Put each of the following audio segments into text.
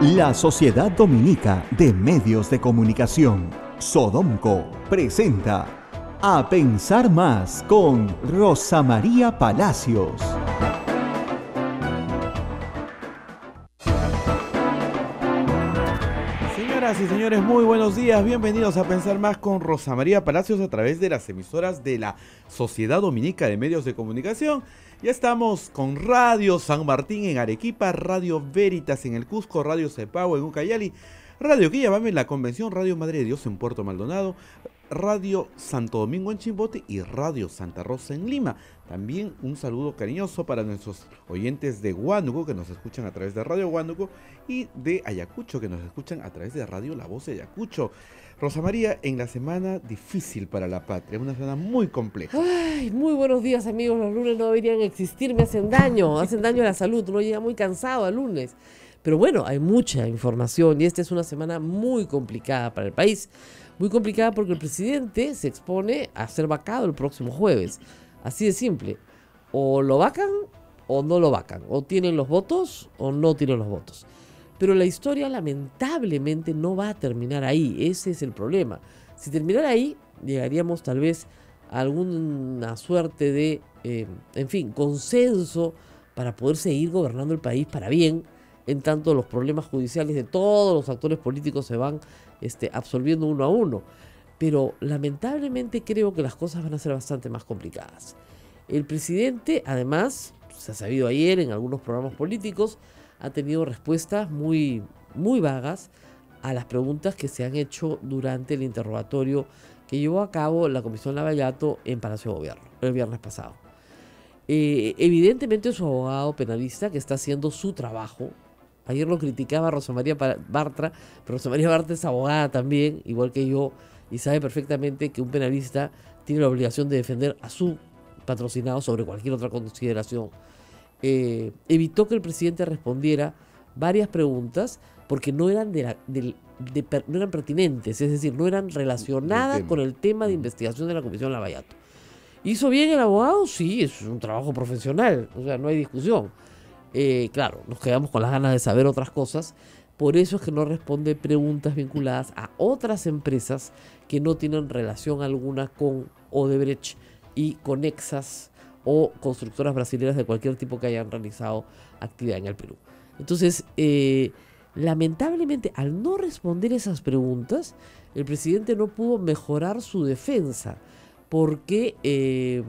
La Sociedad Dominica de Medios de Comunicación, Sodomco, presenta A Pensar Más con Rosa María Palacios. Señoras y señores, muy buenos días. Bienvenidos a Pensar Más con Rosa María Palacios a través de las emisoras de la Sociedad Dominica de Medios de Comunicación ya estamos con Radio San Martín en Arequipa, Radio Veritas en el Cusco, Radio Cepau en Ucayali, Radio Guillabame en la Convención, Radio Madre de Dios en Puerto Maldonado, Radio Santo Domingo en Chimbote y Radio Santa Rosa en Lima. También un saludo cariñoso para nuestros oyentes de Huánuco que nos escuchan a través de Radio Huánuco y de Ayacucho que nos escuchan a través de Radio La Voz de Ayacucho. Rosa María, en la semana difícil para la patria, una semana muy compleja. Ay, muy buenos días amigos, los lunes no deberían existir, me hacen daño, hacen daño a la salud, uno llega muy cansado al lunes. Pero bueno, hay mucha información y esta es una semana muy complicada para el país, muy complicada porque el presidente se expone a ser vacado el próximo jueves, así de simple, o lo vacan o no lo vacan, o tienen los votos o no tienen los votos. Pero la historia lamentablemente no va a terminar ahí, ese es el problema. Si terminara ahí, llegaríamos tal vez a alguna suerte de, eh, en fin, consenso para poder seguir gobernando el país para bien, en tanto los problemas judiciales de todos los actores políticos se van este, absolviendo uno a uno. Pero lamentablemente creo que las cosas van a ser bastante más complicadas. El presidente, además, se ha sabido ayer en algunos programas políticos, ha tenido respuestas muy, muy vagas a las preguntas que se han hecho durante el interrogatorio que llevó a cabo la Comisión Lavallato en Palacio de Gobierno el viernes pasado. Eh, evidentemente su abogado penalista, que está haciendo su trabajo, ayer lo criticaba Rosa María Bartra, pero Rosa María Bartra es abogada también, igual que yo, y sabe perfectamente que un penalista tiene la obligación de defender a su patrocinado sobre cualquier otra consideración eh, evitó que el presidente respondiera varias preguntas porque no eran, de no eran pertinentes, es decir, no eran relacionadas con el tema de investigación de la Comisión Lavallato. ¿Hizo bien el abogado? Sí, es un trabajo profesional, o sea, no hay discusión. Eh, claro, nos quedamos con las ganas de saber otras cosas, por eso es que no responde preguntas vinculadas a otras empresas que no tienen relación alguna con Odebrecht y con conexas o constructoras brasileñas de cualquier tipo que hayan realizado actividad en el Perú. Entonces, eh, lamentablemente, al no responder esas preguntas, el presidente no pudo mejorar su defensa, porque, eh,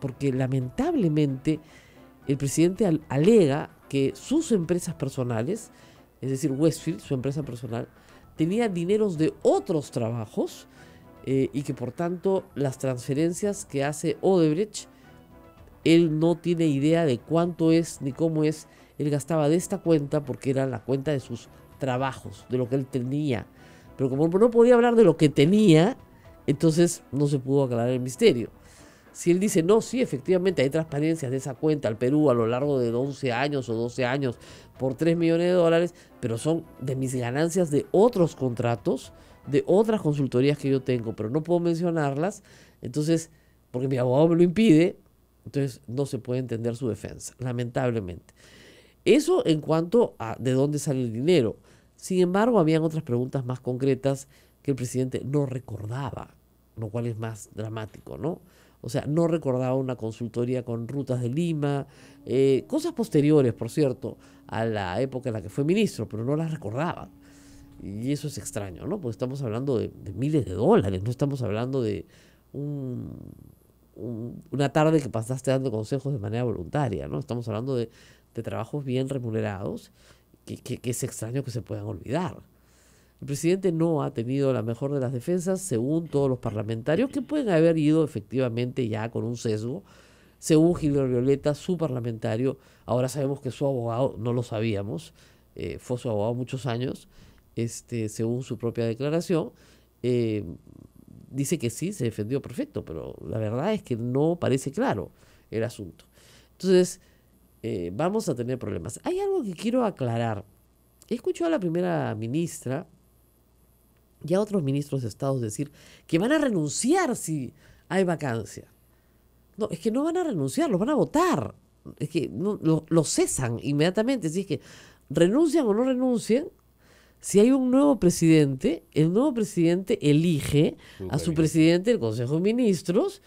porque lamentablemente el presidente alega que sus empresas personales, es decir, Westfield, su empresa personal, tenía dineros de otros trabajos eh, y que por tanto las transferencias que hace Odebrecht él no tiene idea de cuánto es ni cómo es. Él gastaba de esta cuenta porque era la cuenta de sus trabajos, de lo que él tenía. Pero como no podía hablar de lo que tenía, entonces no se pudo aclarar el misterio. Si él dice, no, sí, efectivamente hay transparencias de esa cuenta al Perú a lo largo de 11 años o 12 años por 3 millones de dólares, pero son de mis ganancias de otros contratos, de otras consultorías que yo tengo, pero no puedo mencionarlas, entonces, porque mi abogado me lo impide, entonces no se puede entender su defensa, lamentablemente. Eso en cuanto a de dónde sale el dinero. Sin embargo, habían otras preguntas más concretas que el presidente no recordaba, lo cual es más dramático, ¿no? O sea, no recordaba una consultoría con rutas de Lima, eh, cosas posteriores, por cierto, a la época en la que fue ministro, pero no las recordaba. Y eso es extraño, ¿no? Porque estamos hablando de miles de dólares, no estamos hablando de un una tarde que pasaste dando consejos de manera voluntaria, ¿no? Estamos hablando de, trabajos bien remunerados que, es extraño que se puedan olvidar. El presidente no ha tenido la mejor de las defensas, según todos los parlamentarios, que pueden haber ido efectivamente ya con un sesgo. Según Gilberto Violeta, su parlamentario, ahora sabemos que su abogado, no lo sabíamos, eh, fue su abogado muchos años, este, según su propia declaración, eh, dice que sí, se defendió perfecto, pero la verdad es que no parece claro el asunto. Entonces, eh, vamos a tener problemas. Hay algo que quiero aclarar. He escuchado a la primera ministra y a otros ministros de Estados decir que van a renunciar si hay vacancia. No, es que no van a renunciar, los van a votar. Es que no, lo, cesan inmediatamente. Si es que renuncian o no renuncian, si hay un nuevo presidente, el nuevo presidente elige a su presidente del Consejo de Ministros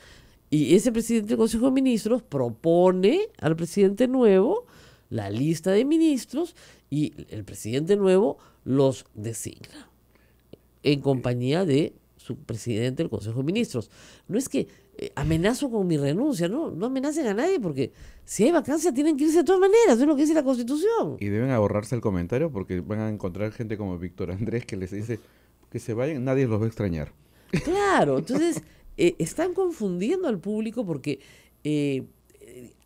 y ese presidente del Consejo de Ministros propone al presidente nuevo la lista de ministros y el presidente nuevo los designa en compañía de su presidente del Consejo de Ministros. No es que eh, amenazo con mi renuncia, ¿no? No amenacen a nadie porque si hay vacancia tienen que irse de todas maneras, eso es lo que dice la Constitución. Y deben ahorrarse el comentario porque van a encontrar gente como Víctor Andrés que les dice que se vayan, nadie los va a extrañar. Claro, entonces eh, están confundiendo al público porque eh,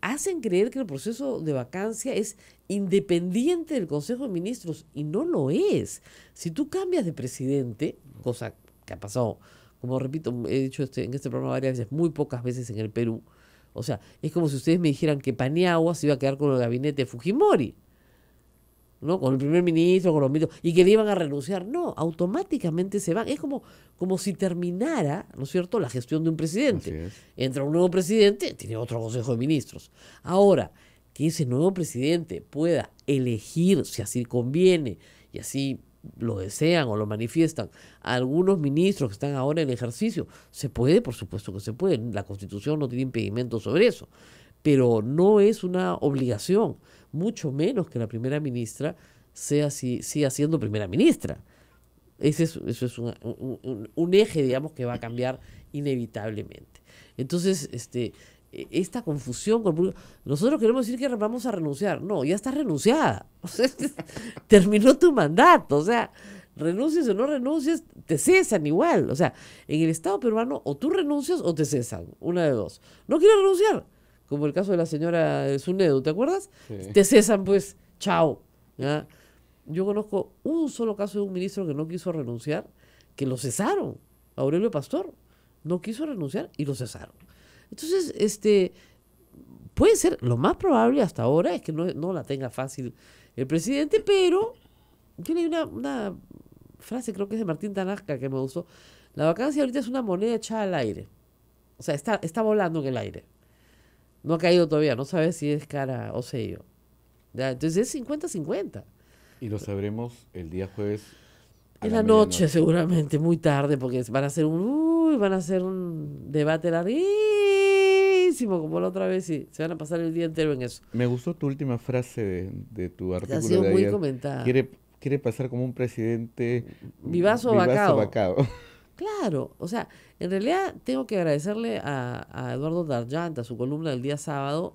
hacen creer que el proceso de vacancia es independiente del Consejo de Ministros y no lo es. Si tú cambias de presidente, cosa que ha pasado como repito, he dicho en este programa varias veces, muy pocas veces en el Perú. O sea, es como si ustedes me dijeran que Paniagua se iba a quedar con el gabinete Fujimori. ¿no? Con el primer ministro, con los ministros, y que le iban a renunciar. No, automáticamente se van. Es como, como si terminara, ¿no es cierto?, la gestión de un presidente. Entra un nuevo presidente, tiene otro consejo de ministros. Ahora, que ese nuevo presidente pueda elegir si así conviene y así lo desean o lo manifiestan algunos ministros que están ahora en ejercicio, se puede, por supuesto que se puede, la Constitución no tiene impedimento sobre eso, pero no es una obligación, mucho menos que la primera ministra sea siga siendo primera ministra. Ese es, eso es un, eje, digamos, que va a cambiar inevitablemente. Entonces, este, e-, esta confusión con el Nosotros queremos decir que vamos a renunciar. No, ya estás renunciada. terminó tu mandato. O sea, renuncies o no renuncies, te cesan igual. O sea, en el Estado peruano o tú renuncias o te cesan. Una de dos. No quiero renunciar. Como el caso de la señora Zunedo ¿te acuerdas? Te cesan, pues, chao. Yo conozco un solo caso de un ministro que no quiso renunciar, que lo cesaron. Aurelio Pastor no quiso renunciar y lo cesaron. Entonces, este, puede ser, lo más probable hasta ahora es que no, la tenga fácil el presidente, pero yo leí una, una frase, creo que es de Martín Tanasca, que me gustó. La vacancia ahorita es una moneda echada al aire. O sea, está, está volando en el aire. No ha caído todavía, no sabe si es cara o sello. Entonces es 50-50. Y lo sabremos el día jueves en la, noche, seguramente, muy tarde, porque van a hacer un van a hacer un debate larguísimo, como la otra vez, y se van a pasar el día entero en eso. Me gustó tu última frase de, tu artículo. Ha sido muy comentada. Quiere, pasar como un presidente vivazo, o vacao. Claro, o sea, en realidad tengo que agradecerle a, Eduardo Darjant, a su columna del día sábado,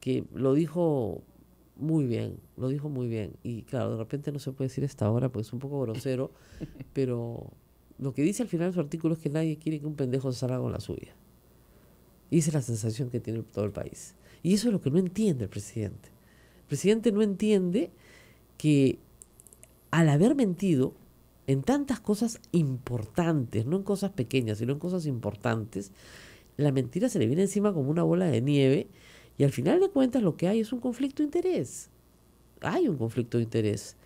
que lo dijo muy bien, lo dijo muy bien. Y claro, de repente no se puede decir esta ahora porque es un poco grosero, pero lo que dice al final de su artículo es que nadie quiere que un pendejo se salga con la suya. Y esa es la sensación que tiene todo el país. Y eso es lo que no entiende el presidente. El presidente no entiende que al haber mentido en tantas cosas importantes, no en cosas pequeñas, sino en cosas importantes, la mentira se le viene encima como una bola de nieve y al final de cuentas lo que hay es un conflicto de interés. Hay un conflicto de interés.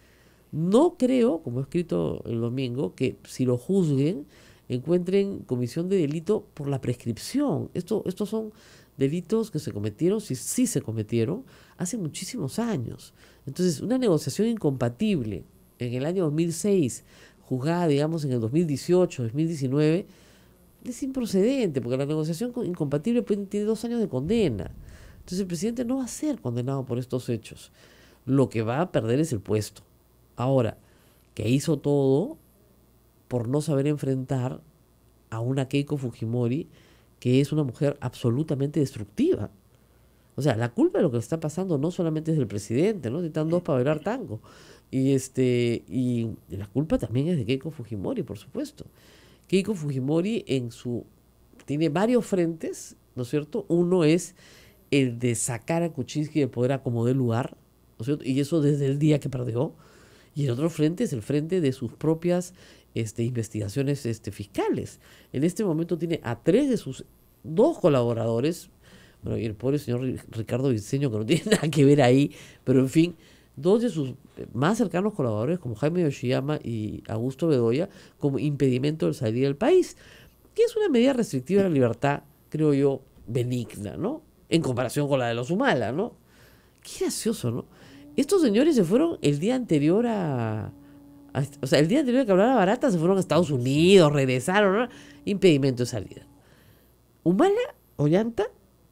No creo, como he escrito el domingo, que si lo juzguen encuentren comisión de delito por la prescripción. Esto, estos son delitos que se cometieron, si sí se cometieron, hace muchísimos años. Entonces, una negociación incompatible en el año 2006, juzgada, digamos, en el 2018, 2019, es improcedente, porque la negociación incompatible tiene dos años de condena. Entonces el presidente no va a ser condenado por estos hechos. Lo que va a perder es el puesto. Ahora, que hizo todo por no saber enfrentar a una Keiko Fujimori que es una mujer absolutamente destructiva. O sea, la culpa de lo que está pasando no solamente es del presidente, ¿no? dos para bailar tango. Y, este, y la culpa también es de Keiko Fujimori, por supuesto. Keiko Fujimori en su, tiene varios frentes, ¿no es cierto? Uno es el eh, de sacar a Kuczynski de poder a lugar, ¿no es cierto? y eso desde el día que perdió. Y el otro frente es el frente de sus propias este, investigaciones este, fiscales. En este momento tiene a tres de sus dos colaboradores, bueno, y el pobre señor Ricardo Viseño que no tiene nada que ver ahí, pero en fin, dos de sus más cercanos colaboradores, como Jaime Yoshiyama y Augusto Bedoya, como impedimento de salir del país, que es una medida restrictiva de la libertad, creo yo, benigna, ¿no? en comparación con la de los Humala, ¿no? Qué gracioso, ¿no? Estos señores se fueron el día anterior a, o sea, el día anterior a que hablara barata se fueron a Estados Unidos, regresaron, ¿no? impedimento de salida. Humala Ollanta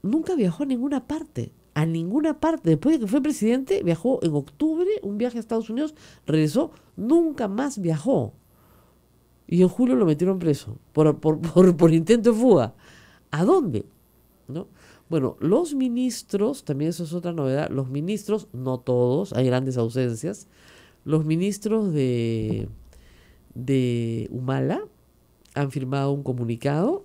nunca viajó a ninguna parte, a ninguna parte. Después de que fue presidente, viajó en octubre, un viaje a Estados Unidos, regresó, nunca más viajó. Y en julio lo metieron preso por intento de fuga. ¿A dónde? ¿No? Bueno, los ministros, también eso es otra novedad, los ministros, no todos, hay grandes ausencias, los ministros de, de Humala han firmado un comunicado.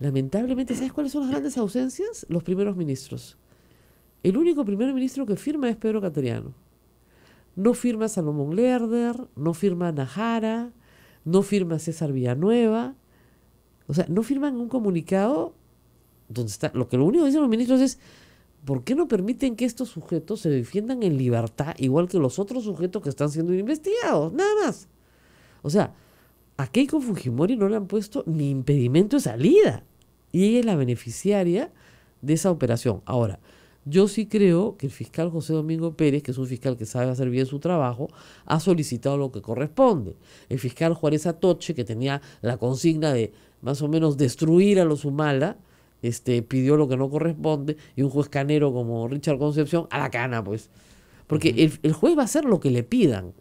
Lamentablemente, ¿sabes cuáles son las grandes ausencias? Los primeros ministros. El único primer ministro que firma es Pedro Cateriano. No firma Salomón Lerder, no firma Najara, no firma César Villanueva. O sea, no firman un comunicado donde lo que lo único que dicen los ministros es, ¿por qué no permiten que estos sujetos se defiendan en libertad igual que los otros sujetos que están siendo investigados? Nada más. O sea, a Keiko Fujimori no le han puesto ni impedimento de salida. Y ella es la beneficiaria de esa operación. Ahora, yo sí creo que el fiscal José Domingo Pérez, que es un fiscal que sabe hacer bien su trabajo, ha solicitado lo que corresponde. El fiscal Juárez Atoche, que tenía la consigna de más o menos destruir a los Humala, este, pidió lo que no corresponde y un juez canero como Richard Concepción a la cana, pues. Porque el, juez va a hacer lo que le pidan.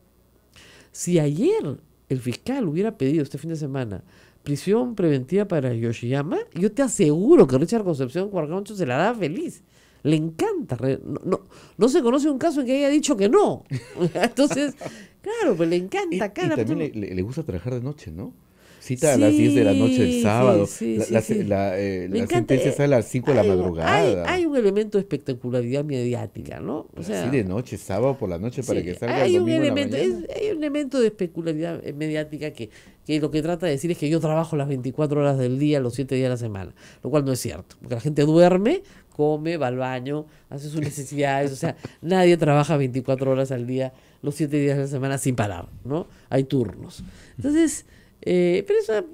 Si ayer el fiscal hubiera pedido este fin de semana prisión preventiva para Yoshiyama, yo te aseguro que Richard Concepción Cuarcancho se la da feliz. Le encanta. No, no, se conoce un caso en que haya dicho que no. Entonces, claro, pues le encanta. también le gusta trabajar de noche, ¿no? cita a las 10 de la noche del sábado, la, la, sentencia sale a las 5 de la madrugada. Hay, un elemento de espectacularidad mediática, ¿no? O sea, Así de noche, sábado por la noche para que salga hay el domingo un elemento, Hay un elemento de espectacularidad eh, mediática que, lo que trata de decir es que yo trabajo las 24 horas del día, los 7 días de la semana, lo cual no es cierto, porque la gente duerme, come, va al baño, hace sus necesidades, o sea, nadie trabaja 24 horas al día, los 7 días de la semana sin parar, ¿no? Hay turnos. Entonces eh, pero esa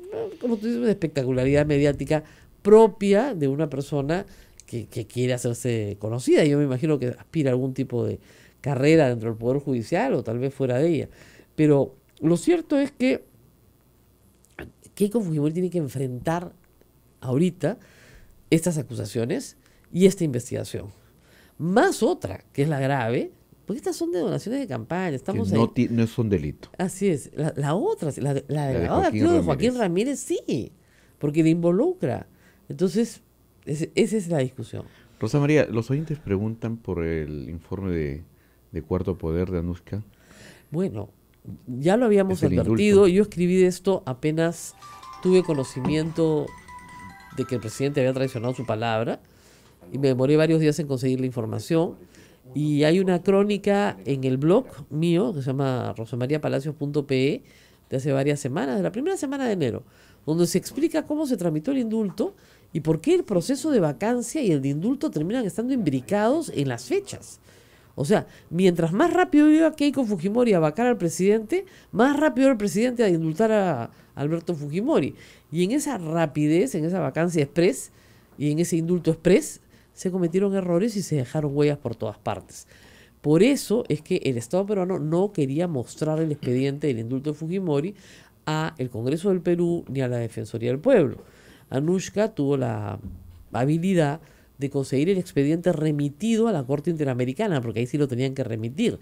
como tú dices, una espectacularidad mediática propia de una persona que, que, quiere hacerse conocida. Yo me imagino que aspira a algún tipo de carrera dentro del Poder Judicial o tal vez fuera de ella. Pero lo cierto es que Keiko Fujimori tiene que enfrentar ahorita estas acusaciones y esta investigación. Más otra, que es la grave, porque estas son de donaciones de campaña, estamos no, no es un delito. Así es. La, otra, la, de, la, de, Joaquín, Ramírez. sí, porque le involucra. Entonces, esa es la discusión. Rosa María, los oyentes preguntan por el informe de, Cuarto Poder de Anuska Bueno, ya lo habíamos advertido. Yo escribí esto apenas tuve conocimiento de que el presidente había traicionado su palabra y me demoré varios días en conseguir la información y hay una crónica en el blog mío que se llama rosamariapalacios.pe de hace varias semanas, de la primera semana de enero, donde se explica cómo se tramitó el indulto y por qué el proceso de vacancia y el de indulto terminan estando imbricados en las fechas. O sea, mientras más rápido iba Keiko Fujimori a vacar al presidente, más rápido el presidente a indultar a Alberto Fujimori. Y en esa rapidez, en esa vacancia express y en ese indulto express, se cometieron errores y se dejaron huellas por todas partes. Por eso es que el Estado peruano no quería mostrar el expediente del indulto de Fujimori a el Congreso del Perú ni a la Defensoría del Pueblo. Anushka tuvo la habilidad de conseguir el expediente remitido a la Corte Interamericana, porque ahí sí lo tenían que remitir.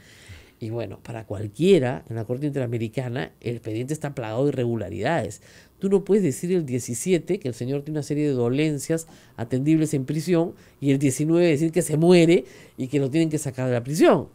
Y bueno, para cualquiera en la Corte Interamericana, el expediente está plagado de irregularidades. Tú no puedes decir el 17 que el señor tiene una serie de dolencias atendibles en prisión y el 19 decir que se muere y que lo tienen que sacar de la prisión.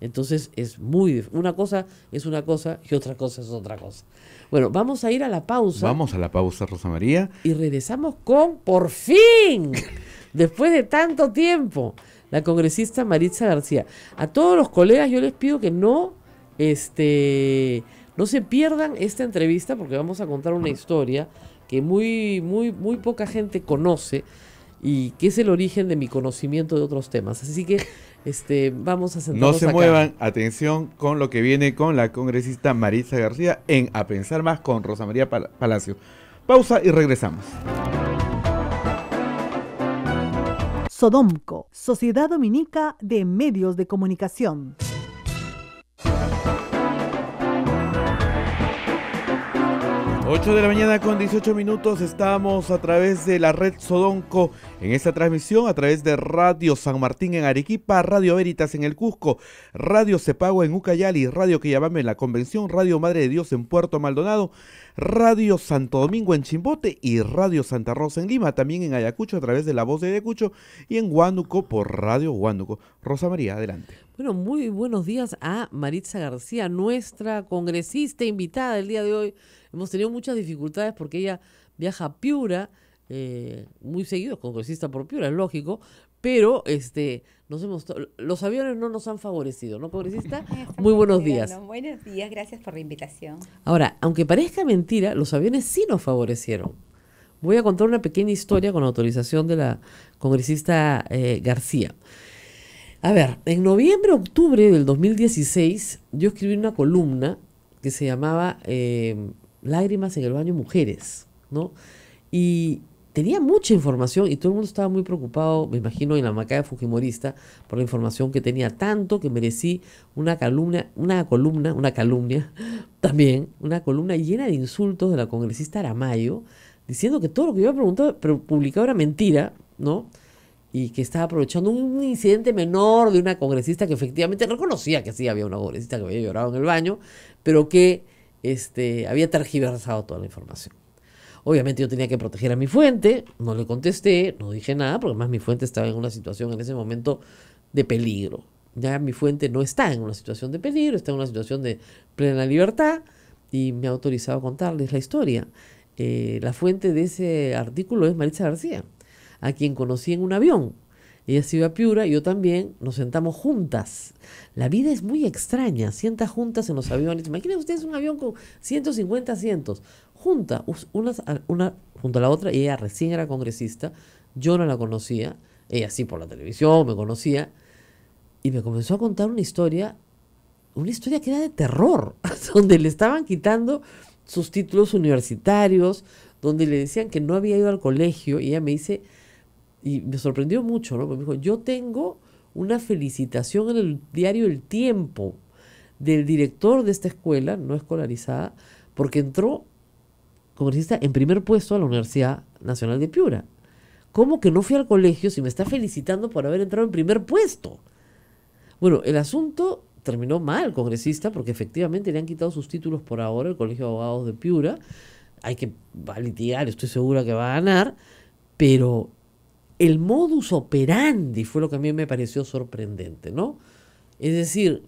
Entonces es muy una cosa es una cosa y otra cosa es otra cosa. Bueno, vamos a ir a la pausa. Vamos a la pausa, Rosa María. Y regresamos con por fin, después de tanto tiempo, la congresista Maritza García. A todos los colegas yo les pido que no este no se pierdan esta entrevista porque vamos a contar una historia que muy, muy, muy poca gente conoce y que es el origen de mi conocimiento de otros temas. Así que este, vamos a sentarnos No se muevan, atención con lo que viene con la congresista Marisa García en A Pensar Más con Rosa María Palacio. Pausa y regresamos. Sodomco, Sociedad Dominica de Medios de Comunicación. 8 de la mañana con 18 minutos estamos a través de la red Sodonco en esta transmisión, a través de Radio San Martín en Arequipa, Radio Veritas en el Cusco, Radio Cepago en Ucayali, Radio Quillabame en la Convención, Radio Madre de Dios en Puerto Maldonado, Radio Santo Domingo en Chimbote y Radio Santa Rosa en Lima, también en Ayacucho a través de La Voz de Ayacucho y en Huánuco por Radio Huánuco. Rosa María, adelante. Bueno, muy buenos días a Maritza García, nuestra congresista invitada el día de hoy. Hemos tenido muchas dificultades porque ella viaja a Piura eh, muy seguido, congresista por Piura, es lógico, pero este nos hemos los aviones no nos han favorecido, ¿no, congresista? Muy buenos días. Buenos días, gracias por la invitación. Ahora, aunque parezca mentira, los aviones sí nos favorecieron. Voy a contar una pequeña historia con autorización de la congresista eh, García. A ver, en noviembre, octubre del 2016, yo escribí una columna que se llamaba eh, Lágrimas en el baño mujeres, ¿no? Y tenía mucha información y todo el mundo estaba muy preocupado, me imagino, en la macaya fujimorista por la información que tenía, tanto que merecí una columna, una columna, una calumnia, también, una columna llena de insultos de la congresista Aramayo, diciendo que todo lo que yo había pero publicado era mentira, ¿no? y que estaba aprovechando un incidente menor de una congresista que efectivamente reconocía que sí había una congresista que había llorado en el baño, pero que este, había tergiversado toda la información. Obviamente yo tenía que proteger a mi fuente, no le contesté, no dije nada, porque además mi fuente estaba en una situación en ese momento de peligro. Ya mi fuente no está en una situación de peligro, está en una situación de plena libertad y me ha autorizado a contarles la historia. Eh, la fuente de ese artículo es Maritza García a quien conocí en un avión. Ella se iba a Piura, yo también, nos sentamos juntas. La vida es muy extraña, sienta juntas en los aviones. Imaginen ustedes un avión con 150 asientos, junta, una, una junto a la otra, y ella recién era congresista, yo no la conocía, ella sí por la televisión me conocía, y me comenzó a contar una historia, una historia que era de terror, donde le estaban quitando sus títulos universitarios, donde le decían que no había ido al colegio, y ella me dice y me sorprendió mucho, ¿no? Me dijo, yo tengo una felicitación en el diario El Tiempo del director de esta escuela, no escolarizada, porque entró congresista en primer puesto a la Universidad Nacional de Piura. ¿Cómo que no fui al colegio si me está felicitando por haber entrado en primer puesto? Bueno, el asunto terminó mal, congresista, porque efectivamente le han quitado sus títulos por ahora el Colegio de Abogados de Piura. Hay que va litigar, estoy segura que va a ganar, pero el modus operandi fue lo que a mí me pareció sorprendente, ¿no? Es decir,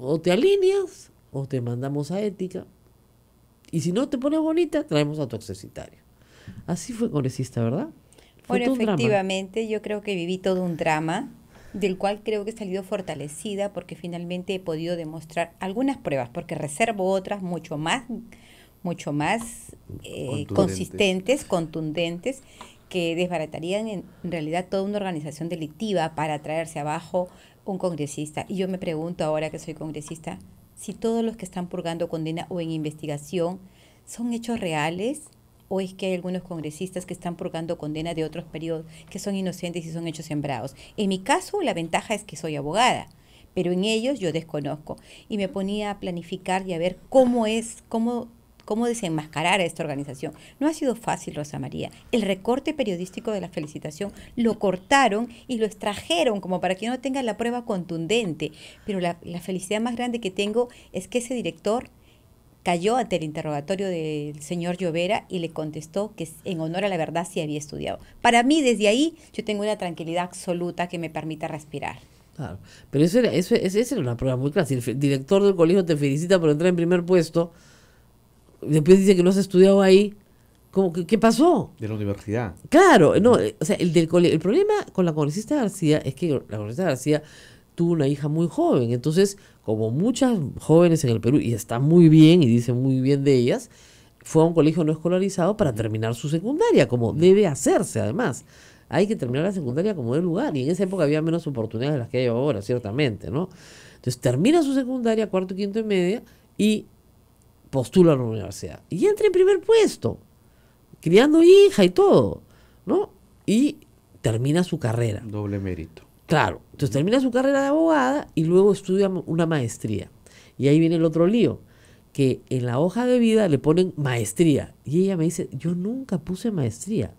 o te alineas o te mandamos a ética. Y si no te pones bonita, traemos a tu accesitaria. Así fue congresista, ¿verdad? bueno, efectivamente, yo creo que viví todo un drama del cual creo que he salido fortalecida porque finalmente he podido demostrar algunas pruebas, porque reservo otras mucho más, mucho más eh, consistentes, contundentes, que desbaratarían en realidad toda una organización delictiva para traerse abajo un congresista. Y yo me pregunto ahora que soy congresista, si todos los que están purgando condena o en investigación son hechos reales o es que hay algunos congresistas que están purgando condena de otros periodos que son inocentes y son hechos sembrados. En mi caso, la ventaja es que soy abogada, pero en ellos yo desconozco y me ponía a planificar y a ver cómo es, cómo cómo desenmascarar a esta organización. No ha sido fácil, Rosa María. El recorte periodístico de la felicitación lo cortaron y lo extrajeron como para que no tenga la prueba contundente. Pero la, felicidad más grande que tengo es que ese director cayó ante el interrogatorio del señor Llovera y le contestó que en honor a la verdad sí había estudiado. Para mí, desde ahí, yo tengo una tranquilidad absoluta que me permita respirar. Claro, pero eso esa era una prueba muy clara. el director del colegio te felicita por entrar en primer puesto, después dice que no has estudiado ahí. ¿Qué pasó? De la universidad. Claro, no, o sea, el, del el problema con la congresista García es que la congresista García tuvo una hija muy joven, entonces, como muchas jóvenes en el Perú, y está muy bien, y dice muy bien de ellas, fue a un colegio no escolarizado para terminar su secundaria, como debe hacerse además. Hay que terminar la secundaria como de lugar, y en esa época había menos oportunidades de las que hay ahora, ciertamente, ¿no? Entonces termina su secundaria, cuarto, quinto y media, y postula a la universidad y entra en primer puesto, criando hija y todo, ¿no? Y termina su carrera. Doble mérito. Claro, entonces termina su carrera de abogada y luego estudia una maestría. Y ahí viene el otro lío, que en la hoja de vida le ponen maestría. Y ella me dice, yo nunca puse maestría.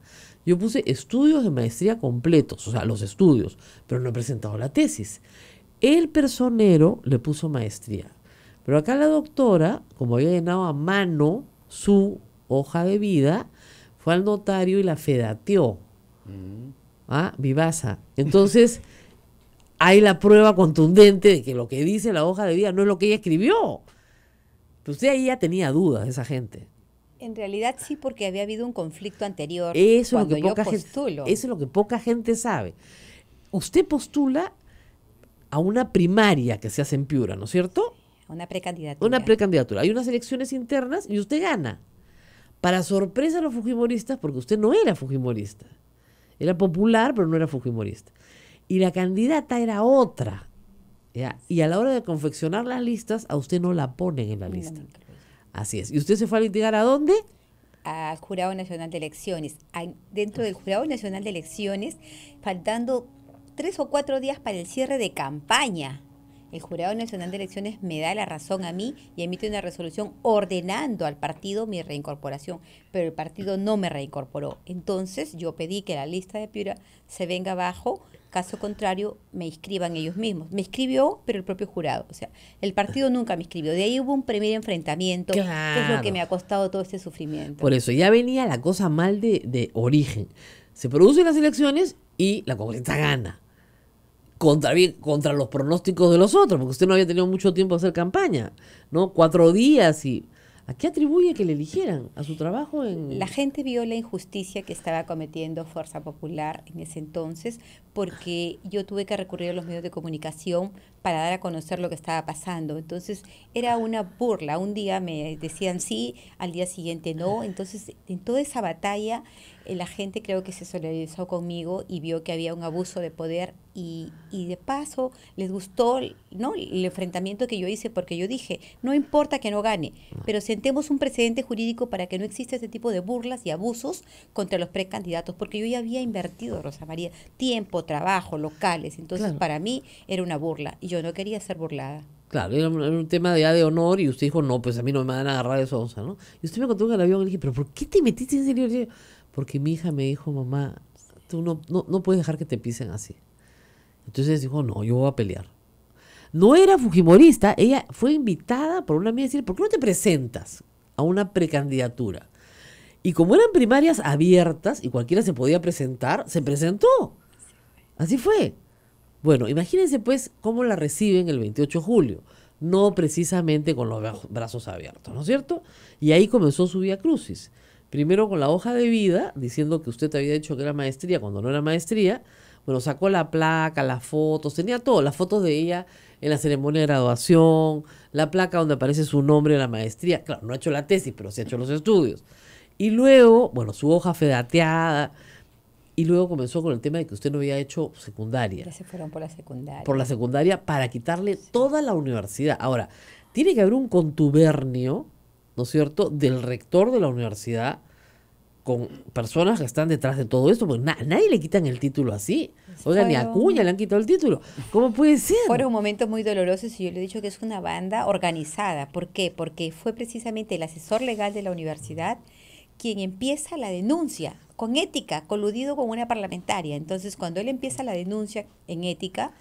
Yo puse estudios de maestría completos, o sea, los estudios, pero no he presentado la tesis. El personero le puso maestría. Pero acá la doctora, como había llenado a mano su hoja de vida, fue al notario y la fedateó. Mm. ¿Ah? Vivasa. Entonces, hay la prueba contundente de que lo que dice la hoja de vida no es lo que ella escribió. usted pues ahí ya tenía dudas, esa gente. En realidad sí, porque había habido un conflicto anterior. Eso, lo que eso es lo que poca gente sabe. Usted postula a una primaria que se hace en Piura, ¿no es cierto? Una precandidatura. Una precandidatura. Hay unas elecciones internas y usted gana. Para sorpresa de los fujimoristas, porque usted no era fujimorista. Era popular, pero no era fujimorista. Y la candidata era otra. Y a la hora de confeccionar las listas, a usted no la ponen en la lista. Así es. ¿Y usted se fue a litigar a dónde? Al Jurado Nacional de Elecciones. Dentro del Jurado Nacional de Elecciones, faltando tres o cuatro días para el cierre de campaña el Jurado Nacional de Elecciones me da la razón a mí y emite una resolución ordenando al partido mi reincorporación, pero el partido no me reincorporó. Entonces yo pedí que la lista de Piura se venga abajo, caso contrario me inscriban ellos mismos. Me escribió, pero el propio jurado, o sea, el partido nunca me inscribió. De ahí hubo un primer enfrentamiento, que es lo que me ha costado todo este sufrimiento. Por eso ya venía la cosa mal de, origen. Se producen las elecciones y la congresista gana contra, bien, contra los pronósticos de los otros, porque usted no había tenido mucho tiempo de hacer campaña, ¿no? Cuatro días y... ¿A qué atribuye que le eligieran? ¿A su trabajo La gente vio la injusticia que estaba cometiendo Fuerza Popular en ese entonces porque yo tuve que recurrir a los medios de comunicación para dar a conocer lo que estaba pasando. Entonces era una burla. Un día me decían sí, al día siguiente no. Entonces en toda esa batalla eh, la gente creo que se solidarizó conmigo y vio que había un abuso de poder y, de paso les gustó ¿no? el enfrentamiento que yo hice porque yo dije, no importa que no gane, pero sentemos un precedente jurídico para que no exista ese tipo de burlas y abusos contra los precandidatos, porque yo ya había invertido, Rosa María, tiempo, trabajo, locales, entonces para mí era una burla no quería ser burlada. Claro, era un, tema de, ya ah, de honor y usted dijo, no, pues a mí no me van a agarrar eso ¿no? Y usted me contó en el avión y le dije, pero ¿por qué te metiste en serio Porque mi hija me dijo, mamá, tú no, no, no puedes dejar que te pisen así. Entonces dijo, no, yo voy a pelear. No era fujimorista, ella fue invitada por una amiga a decir, ¿por qué no te presentas a una precandidatura? Y como eran primarias abiertas y cualquiera se podía presentar, se presentó. Así fue. Bueno, imagínense pues cómo la reciben el 28 de julio, no precisamente con los brazos abiertos, ¿no es cierto? Y ahí comenzó su vía crucis. Primero con la hoja de vida, diciendo que usted había dicho que era maestría cuando no era maestría. Bueno, sacó la placa, las fotos, tenía todo, las fotos de ella en la ceremonia de graduación, la placa donde aparece su nombre de la maestría. Claro, no ha hecho la tesis, pero sí ha hecho los estudios. Y luego, bueno, su hoja fedateada, y luego comenzó con el tema de que usted no había hecho secundaria. Ya se fueron por la secundaria. Por la secundaria para quitarle toda la universidad. Ahora, tiene que haber un contubernio, ¿no es cierto?, del rector de la universidad con personas que están detrás de todo esto, porque nadie le quitan el título así. Oiga, ni a Cuña le han quitado el título. ¿Cómo puede ser? Fue un momento muy doloroso, y yo le he dicho que es una banda organizada. ¿Por qué? Porque fue precisamente el asesor legal de la universidad quien empieza la denuncia con ética, coludido con una parlamentaria. Entonces, cuando él empieza la denuncia en ética,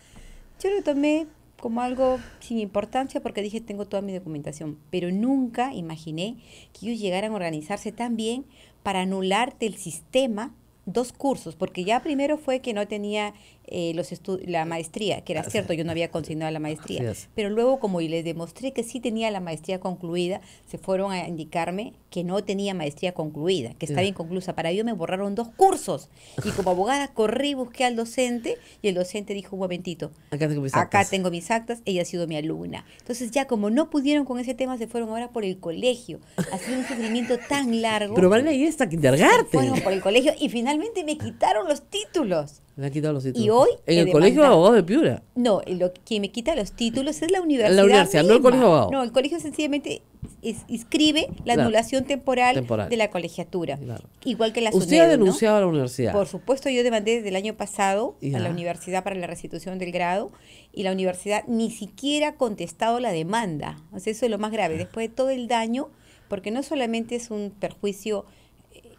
yo lo tomé como algo sin importancia porque dije, tengo toda mi documentación, pero nunca imaginé que ellos llegaran a organizarse tan bien para anular del sistema dos cursos, porque ya primero fue que no tenía eh, los la maestría, que era ah, cierto, yo no había consignado la maestría. Pero luego, como les demostré que sí tenía la maestría concluida, se fueron a indicarme que no tenía maestría concluida, que estaba inconclusa. Para ello me borraron dos cursos. Y como abogada corrí, busqué al docente y el docente dijo, un momentito, acá tengo mis actas, ella ha sido mi alumna. Entonces ya como no pudieron con ese tema, se fueron ahora por el colegio. Ha un sufrimiento tan largo. Pero van a ir hasta kindergarten. Fueron por el colegio y finalmente me quitaron los títulos. Le quitado los Y hoy. ¿En el Colegio de Abogados de Piura? No, lo que me quita los títulos es la universidad. La universidad, no el Colegio de Abogados. No, el colegio sencillamente inscribe la anulación temporal, de la colegiatura. Igual que la Usted ha denunciado a la universidad. Por supuesto, yo demandé desde el año pasado a la universidad para la restitución del grado y la universidad ni siquiera ha contestado la demanda. O sea, eso es lo más grave. Ah. Después de todo el daño, porque no solamente es un perjuicio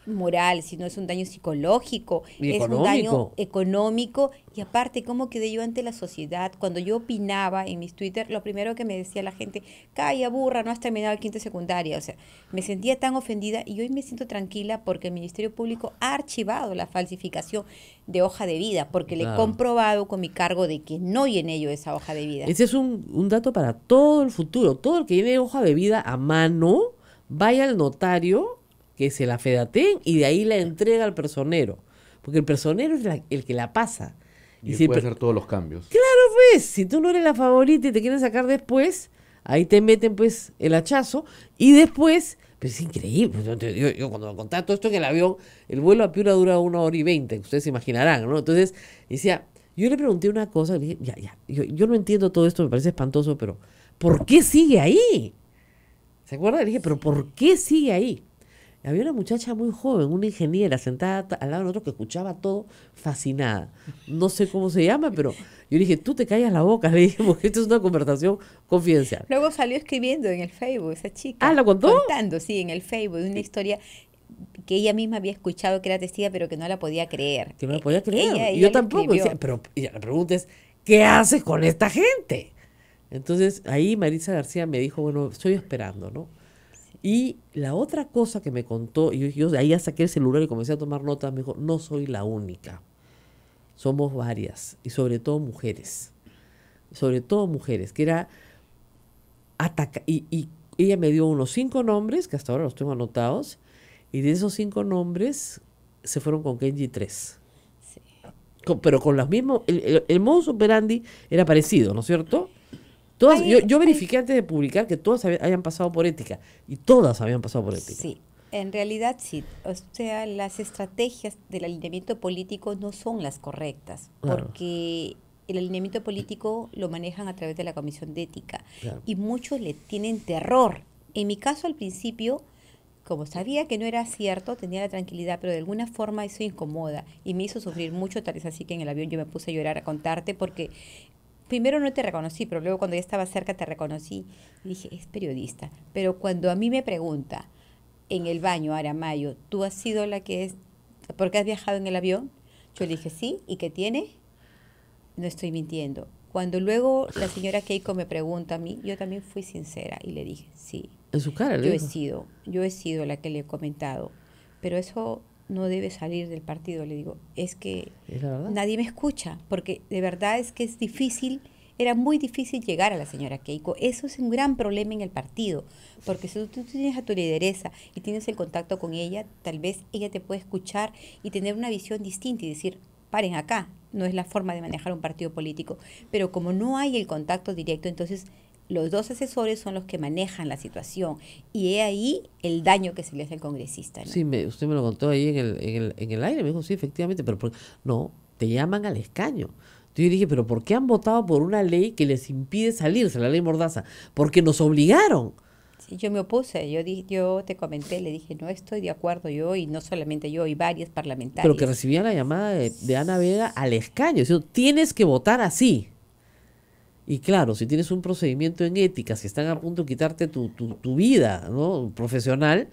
moral, sino es un daño psicológico, es un daño económico. Y aparte, ¿cómo quedé yo ante la sociedad? Cuando yo opinaba en mis Twitter, lo primero que me decía la gente, calla, burra, no has terminado el quinto secundario O sea, me sentía tan ofendida y hoy me siento tranquila porque el Ministerio Público ha archivado la falsificación de hoja de vida, porque le he comprobado con mi cargo de que no hay en ello esa hoja de vida. Ese es un, dato para todo el futuro. Todo el que lleve hoja de vida a mano, vaya al notario que se la fedaten y de ahí la entrega al personero. Porque el personero es el que la pasa. Y, puede hacer todos los cambios. Claro, pues, si tú no eres la favorita y te quieren sacar después, ahí te meten pues el hachazo y después, pero pues, es increíble, pues, yo, cuando me contaba todo esto que el avión, el vuelo a Piura dura una hora y veinte, ustedes se imaginarán, ¿no? Entonces, decía, yo le pregunté una cosa, le dije, ya, ya, yo, yo no entiendo todo esto, me parece espantoso, pero ¿por qué sigue ahí? ¿Se acuerdan? Le dije, pero ¿por qué sigue ahí? había una muchacha muy joven, una ingeniera, sentada al lado de nosotros que escuchaba todo fascinada. No sé cómo se llama, pero yo le dije, tú te callas la boca, le dije, porque esto es una conversación confidencial. Luego salió escribiendo en el Facebook esa chica. Ah, ¿la contó? Contando, sí, en el Facebook, una historia que ella misma había escuchado que era testiga, pero que no la podía creer. Que no la podía e-, creer. y yo tampoco. Decía, pero la pregunta es, ¿qué haces con esta gente? Entonces ahí Marisa García me dijo, bueno, estoy esperando, ¿no? Y la otra cosa que me contó, y yo, yo ahí ya saqué el celular y comencé a tomar notas, me dijo, no soy la única, somos varias, y sobre todo mujeres, sobre todo mujeres, que era ataca y, ella me dio unos cinco nombres, que hasta ahora los tengo anotados, y de esos cinco nombres se fueron con Kenji tres. Sí. pero con los mismos, el, modo el era parecido, ¿no es cierto? yo, yo, verifiqué antes de publicar que todas hayan pasado por ética y todas habían pasado por ética. Sí, en realidad sí. O sea, las estrategias del alineamiento político no son las correctas porque el alineamiento político lo manejan a través de la Comisión de Ética y muchos le tienen terror. En mi caso al principio, como sabía que no era cierto, tenía la tranquilidad, pero de alguna forma eso incomoda y me hizo sufrir mucho, tal vez así que en el avión yo me puse a llorar a contarte porque primero no te reconocí, pero luego cuando ya estaba cerca te reconocí. Y dije, es periodista. Pero cuando a mí me pregunta en el baño, Mayo, ¿tú has sido la que es, porque has viajado en el avión? Yo le dije, sí, ¿y qué tiene? No estoy mintiendo. Cuando luego la señora Keiko me pregunta a mí, yo también fui sincera y le dije, sí. En su cara, Yo he sido, yo he sido la que le he comentado. Pero eso no debe salir del partido. Le digo, es que nadie me escucha, porque de verdad es que es difícil, era muy difícil llegar a la señora Keiko. Eso es un gran problema en el partido, porque si tú tienes a tu lideresa y tienes el contacto con ella, tal vez ella te puede escuchar y tener una visión distinta y decir, paren acá, no es la forma de manejar un partido político. Pero como no hay el contacto directo, entonces los dos asesores son los que manejan la situación y he ahí el daño que se le hace al congresista. Sí, usted me lo contó ahí en el, en, el, en el aire, me dijo, sí, efectivamente, pero no, te llaman al escaño. yo dije, pero ¿por qué han votado por una ley que les impide salirse, la ley Mordaza? Porque nos obligaron. Sí, yo me opuse, yo, di, yo te comenté, le dije, no estoy de acuerdo yo, y no solamente yo, y varias parlamentarias, Pero que recibían la llamada de, Ana Vega al escaño, tienes que votar así. Y claro, si tienes un procedimiento en ética, si están a punto de quitarte tu, tu, vida ¿no? profesional,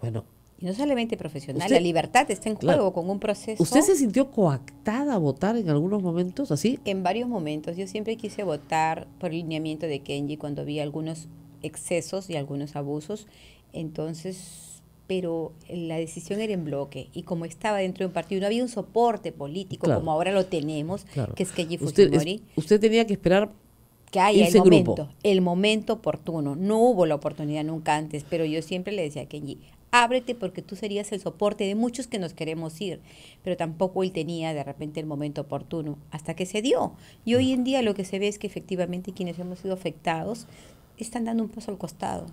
bueno. Y no solamente profesional, la libertad está en juego con un proceso. ¿Usted se sintió coactada a votar en algunos momentos así? En varios momentos. Yo siempre quise votar por el lineamiento de Kenji cuando vi algunos excesos y algunos abusos. Entonces pero la decisión era en bloque y como estaba dentro de un partido no había un soporte político como ahora lo tenemos, que es que usted, usted tenía que esperar que haya el momento, el momento oportuno. No hubo la oportunidad nunca antes, pero yo siempre le decía a Kenji, ábrete porque tú serías el soporte de muchos que nos queremos ir, pero tampoco él tenía de repente el momento oportuno hasta que se dio. Y hoy en día lo que se ve es que efectivamente quienes hemos sido afectados están dando un paso al costado.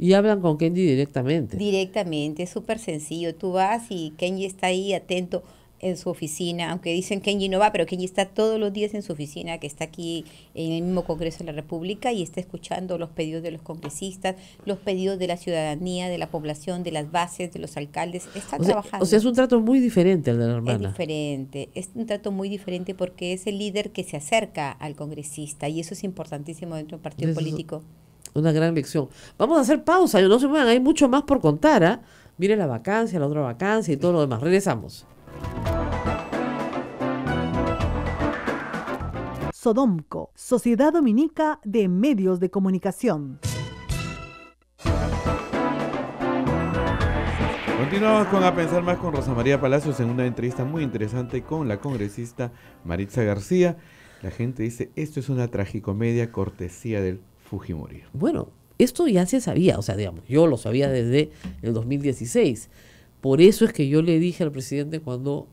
Y hablan con Kenji directamente. Directamente, es súper sencillo. Tú vas y Kenji está ahí atento en su oficina, aunque dicen Kenji no va, pero Kenji está todos los días en su oficina, que está aquí en el mismo Congreso de la República y está escuchando los pedidos de los congresistas, los pedidos de la ciudadanía, de la población, de las bases, de los alcaldes. Está trabajando. o sea, es un trato muy diferente al de la hermana. Es diferente, es un trato muy diferente porque es el líder que se acerca al congresista y eso es importantísimo dentro del partido político. Una gran lección. Vamos a hacer pausa, no se muevan, hay mucho más por contar. ¿eh? Mire la vacancia, la otra vacancia y todo lo demás. Regresamos. Sodomco, Sociedad Dominica de Medios de Comunicación. Continuamos con A Pensar Más con Rosa María Palacios en una entrevista muy interesante con la congresista Maritza García. La gente dice, esto es una tragicomedia cortesía del Fujimori. Bueno, esto ya se sabía, o sea, digamos, yo lo sabía desde el 2016. Por eso es que yo le dije al presidente cuando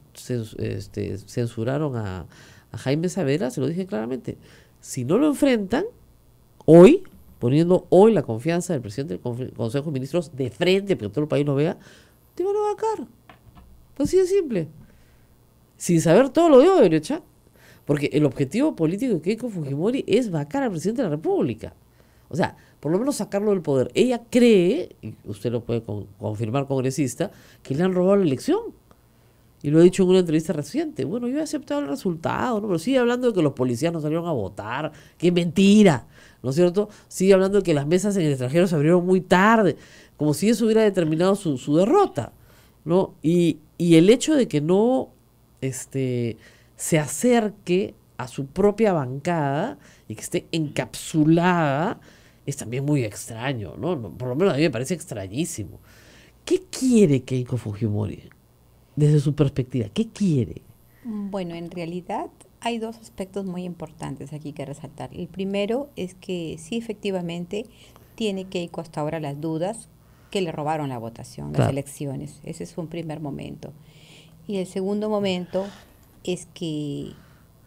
este, censuraron a, Jaime Savera, se lo dije claramente, si no lo enfrentan, hoy, poniendo hoy la confianza del presidente del Consejo de Ministros de frente, para que todo el país lo vea, te van a vacar. Así de simple. Sin saber todo lo de hoy, derecha. Porque el objetivo político que hay con Fujimori es vacar al presidente de la República. O sea, por lo menos sacarlo del poder. Ella cree, y usted lo puede confirmar, congresista, que le han robado la elección. Y lo ha dicho en una entrevista reciente. Bueno, yo he aceptado el resultado, ¿no? Pero sigue hablando de que los policías no salieron a votar. ¡Qué mentira! ¿No es cierto? Sigue hablando de que las mesas en el extranjero se abrieron muy tarde. Como si eso hubiera determinado su, derrota. ¿No? Y, el hecho de que no este, se acerque a su propia bancada y que esté encapsulada es también muy extraño, ¿no? Por lo menos a mí me parece extrañísimo. ¿Qué quiere Keiko Fujimori desde su perspectiva? ¿Qué quiere? Bueno, en realidad hay dos aspectos muy importantes aquí que resaltar. El primero es que sí, efectivamente, tiene Keiko hasta ahora las dudas que le robaron la votación, las elecciones. Ese es un primer momento. Y el segundo momento es que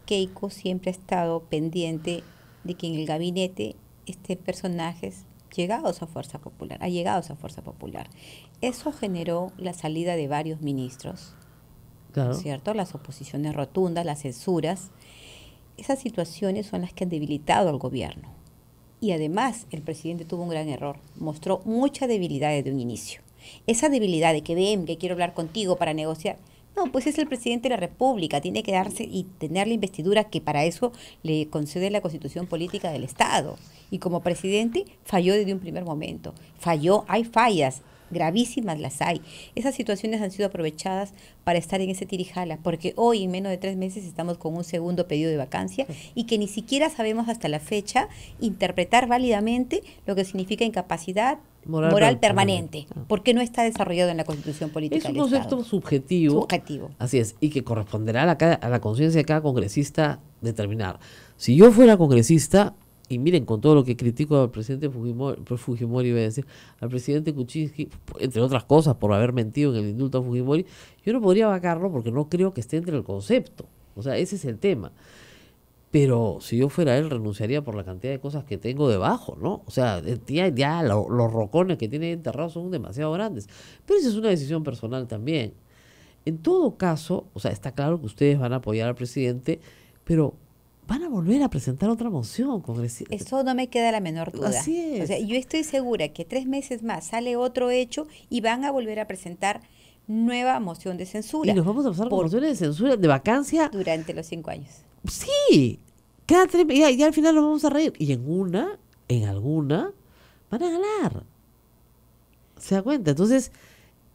Keiko siempre ha estado pendiente de que en el gabinete este, personajes llegados a Fuerza Popular, ha llegado a Fuerza Popular. Eso generó la salida de varios ministros, ¿cierto? Las oposiciones rotundas, las censuras. Esas situaciones son las que han debilitado al gobierno. Y además el presidente tuvo un gran error, mostró mucha debilidad desde un inicio. Esa debilidad de que ven, que quiero hablar contigo para negociar, no, pues es el presidente de la República, tiene que darse y tener la investidura que para eso le concede la constitución política del Estado. Y como presidente falló desde un primer momento, falló, hay fallas, gravísimas las hay. Esas situaciones han sido aprovechadas para estar en ese tirijala, porque hoy en menos de tres meses estamos con un segundo pedido de vacancia y que ni siquiera sabemos hasta la fecha interpretar válidamente lo que significa incapacidad, moral, permanente, ah. porque no está desarrollado en la constitución política. Es un concepto subjetivo. Subjetivo. Así es, y que corresponderá a la, la conciencia de cada congresista determinar. Si yo fuera congresista, y miren, con todo lo que critico al presidente Fujimori, Fujimori voy a decir, al presidente Kuczynski, entre otras cosas, por haber mentido en el indulto a Fujimori, yo no podría vacarlo porque no creo que esté entre el concepto. O sea, ese es el tema. Pero si yo fuera él, renunciaría por la cantidad de cosas que tengo debajo, ¿no? O sea, ya, los rocones que tiene enterrados son demasiado grandes. Pero esa es una decisión personal también. En todo caso, o sea, está claro que ustedes van a apoyar al presidente, pero van a volver a presentar otra moción congresista. Eso no me queda la menor duda. Así es. O sea, yo estoy segura que tres meses más sale otro hecho y van a volver a presentar nueva moción de censura. Y nos vamos a pasar mociones de censura de vacancia. Durante los cinco años. Sí, cada tres, y al final nos vamos a reír. Y en una, en alguna, van a ganar. ¿Se da cuenta? Entonces,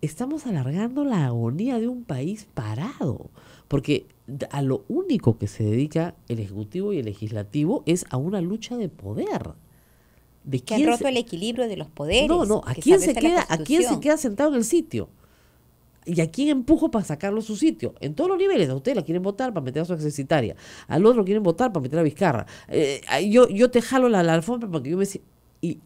estamos alargando la agonía de un país parado. Porque a lo único que se dedica el Ejecutivo y el Legislativo es a una lucha de poder. De que quién roto el equilibrio de los poderes. No, no, ¿a quién, se queda, ¿a quién se queda sentado en el sitio? ¿Y a quién empujo para sacarlo su sitio? En todos los niveles. A usted la quieren votar para meter a su accesitaria. Al otro quieren votar para meter a Vizcarra. Eh, yo, te jalo la, alfombra porque yo me... Y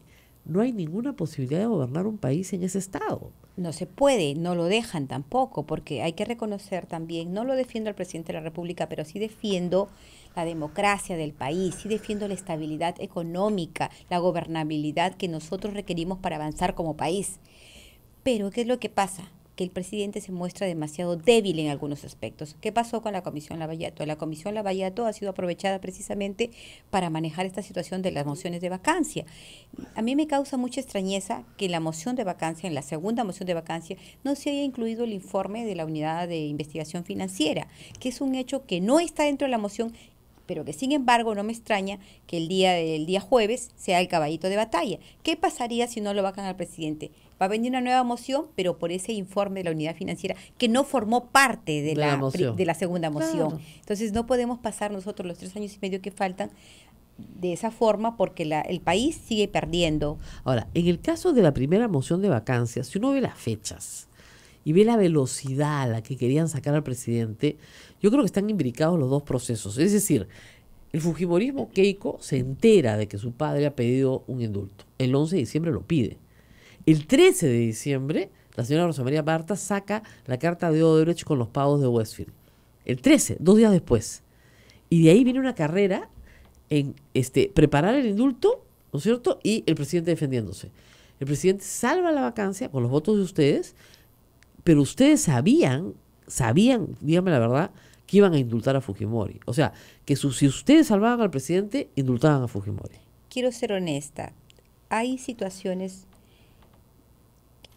no hay ninguna posibilidad de gobernar un país en ese estado. No se puede, no lo dejan tampoco, porque hay que reconocer también, no lo defiendo al presidente de la República, pero sí defiendo la democracia del país, sí defiendo la estabilidad económica, la gobernabilidad que nosotros requerimos para avanzar como país. Pero, ¿qué es lo que pasa? el presidente se muestra demasiado débil en algunos aspectos. ¿Qué pasó con la Comisión Lavallato? La Comisión Lavallato ha sido aprovechada precisamente para manejar esta situación de las mociones de vacancia. A mí me causa mucha extrañeza que la moción de vacancia, en la segunda moción de vacancia, no se haya incluido el informe de la Unidad de Investigación Financiera, que es un hecho que no está dentro de la moción pero que sin embargo no me extraña que el día del día jueves sea el caballito de batalla. ¿Qué pasaría si no lo vacan al presidente? Va a venir una nueva moción, pero por ese informe de la unidad financiera que no formó parte de, la, de la segunda moción. Entonces no podemos pasar nosotros los tres años y medio que faltan de esa forma porque el país sigue perdiendo. Ahora, en el caso de la primera moción de vacancia, si uno ve las fechas, y ve la velocidad a la que querían sacar al presidente, yo creo que están imbricados los dos procesos. Es decir, el Fujimorismo Keiko se entera de que su padre ha pedido un indulto. El 11 de diciembre lo pide. El 13 de diciembre, la señora Rosa María Barta saca la carta de Odebrecht con los pagos de Westfield. El 13, dos días después. Y de ahí viene una carrera en este, preparar el indulto, ¿no es cierto? Y el presidente defendiéndose. El presidente salva la vacancia con los votos de ustedes pero ustedes sabían, sabían, díganme la verdad, que iban a indultar a Fujimori. O sea, que si ustedes salvaban al presidente, indultaban a Fujimori. Quiero ser honesta. Hay situaciones,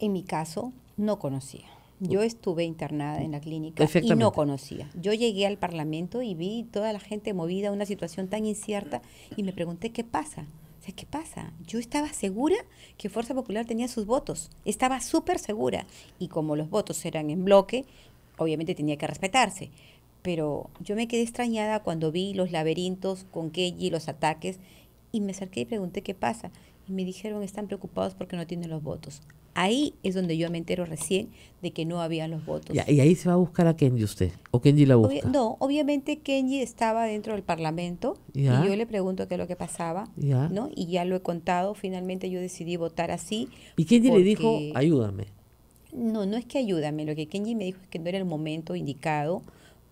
en mi caso, no conocía. Yo estuve internada en la clínica y no conocía. Yo llegué al Parlamento y vi toda la gente movida, una situación tan incierta, y me pregunté qué pasa. ¿qué pasa? Yo estaba segura que Fuerza Popular tenía sus votos, estaba súper segura. Y como los votos eran en bloque, obviamente tenía que respetarse. Pero yo me quedé extrañada cuando vi los laberintos con Kelly, los ataques, y me acerqué y pregunté qué pasa. Y me dijeron, están preocupados porque no tienen los votos. Ahí es donde yo me entero recién de que no habían los votos. y ahí se va a buscar a Kenji usted, o Kenji la busca. no, obviamente Kenji estaba dentro del Parlamento y yo le pregunto qué es lo que pasaba, ¿no? Y ya lo he contado, finalmente yo decidí votar así. ¿Y Kenji le dijo, ayúdame? No, no es que ayúdame, lo que Kenji me dijo es que no era el momento indicado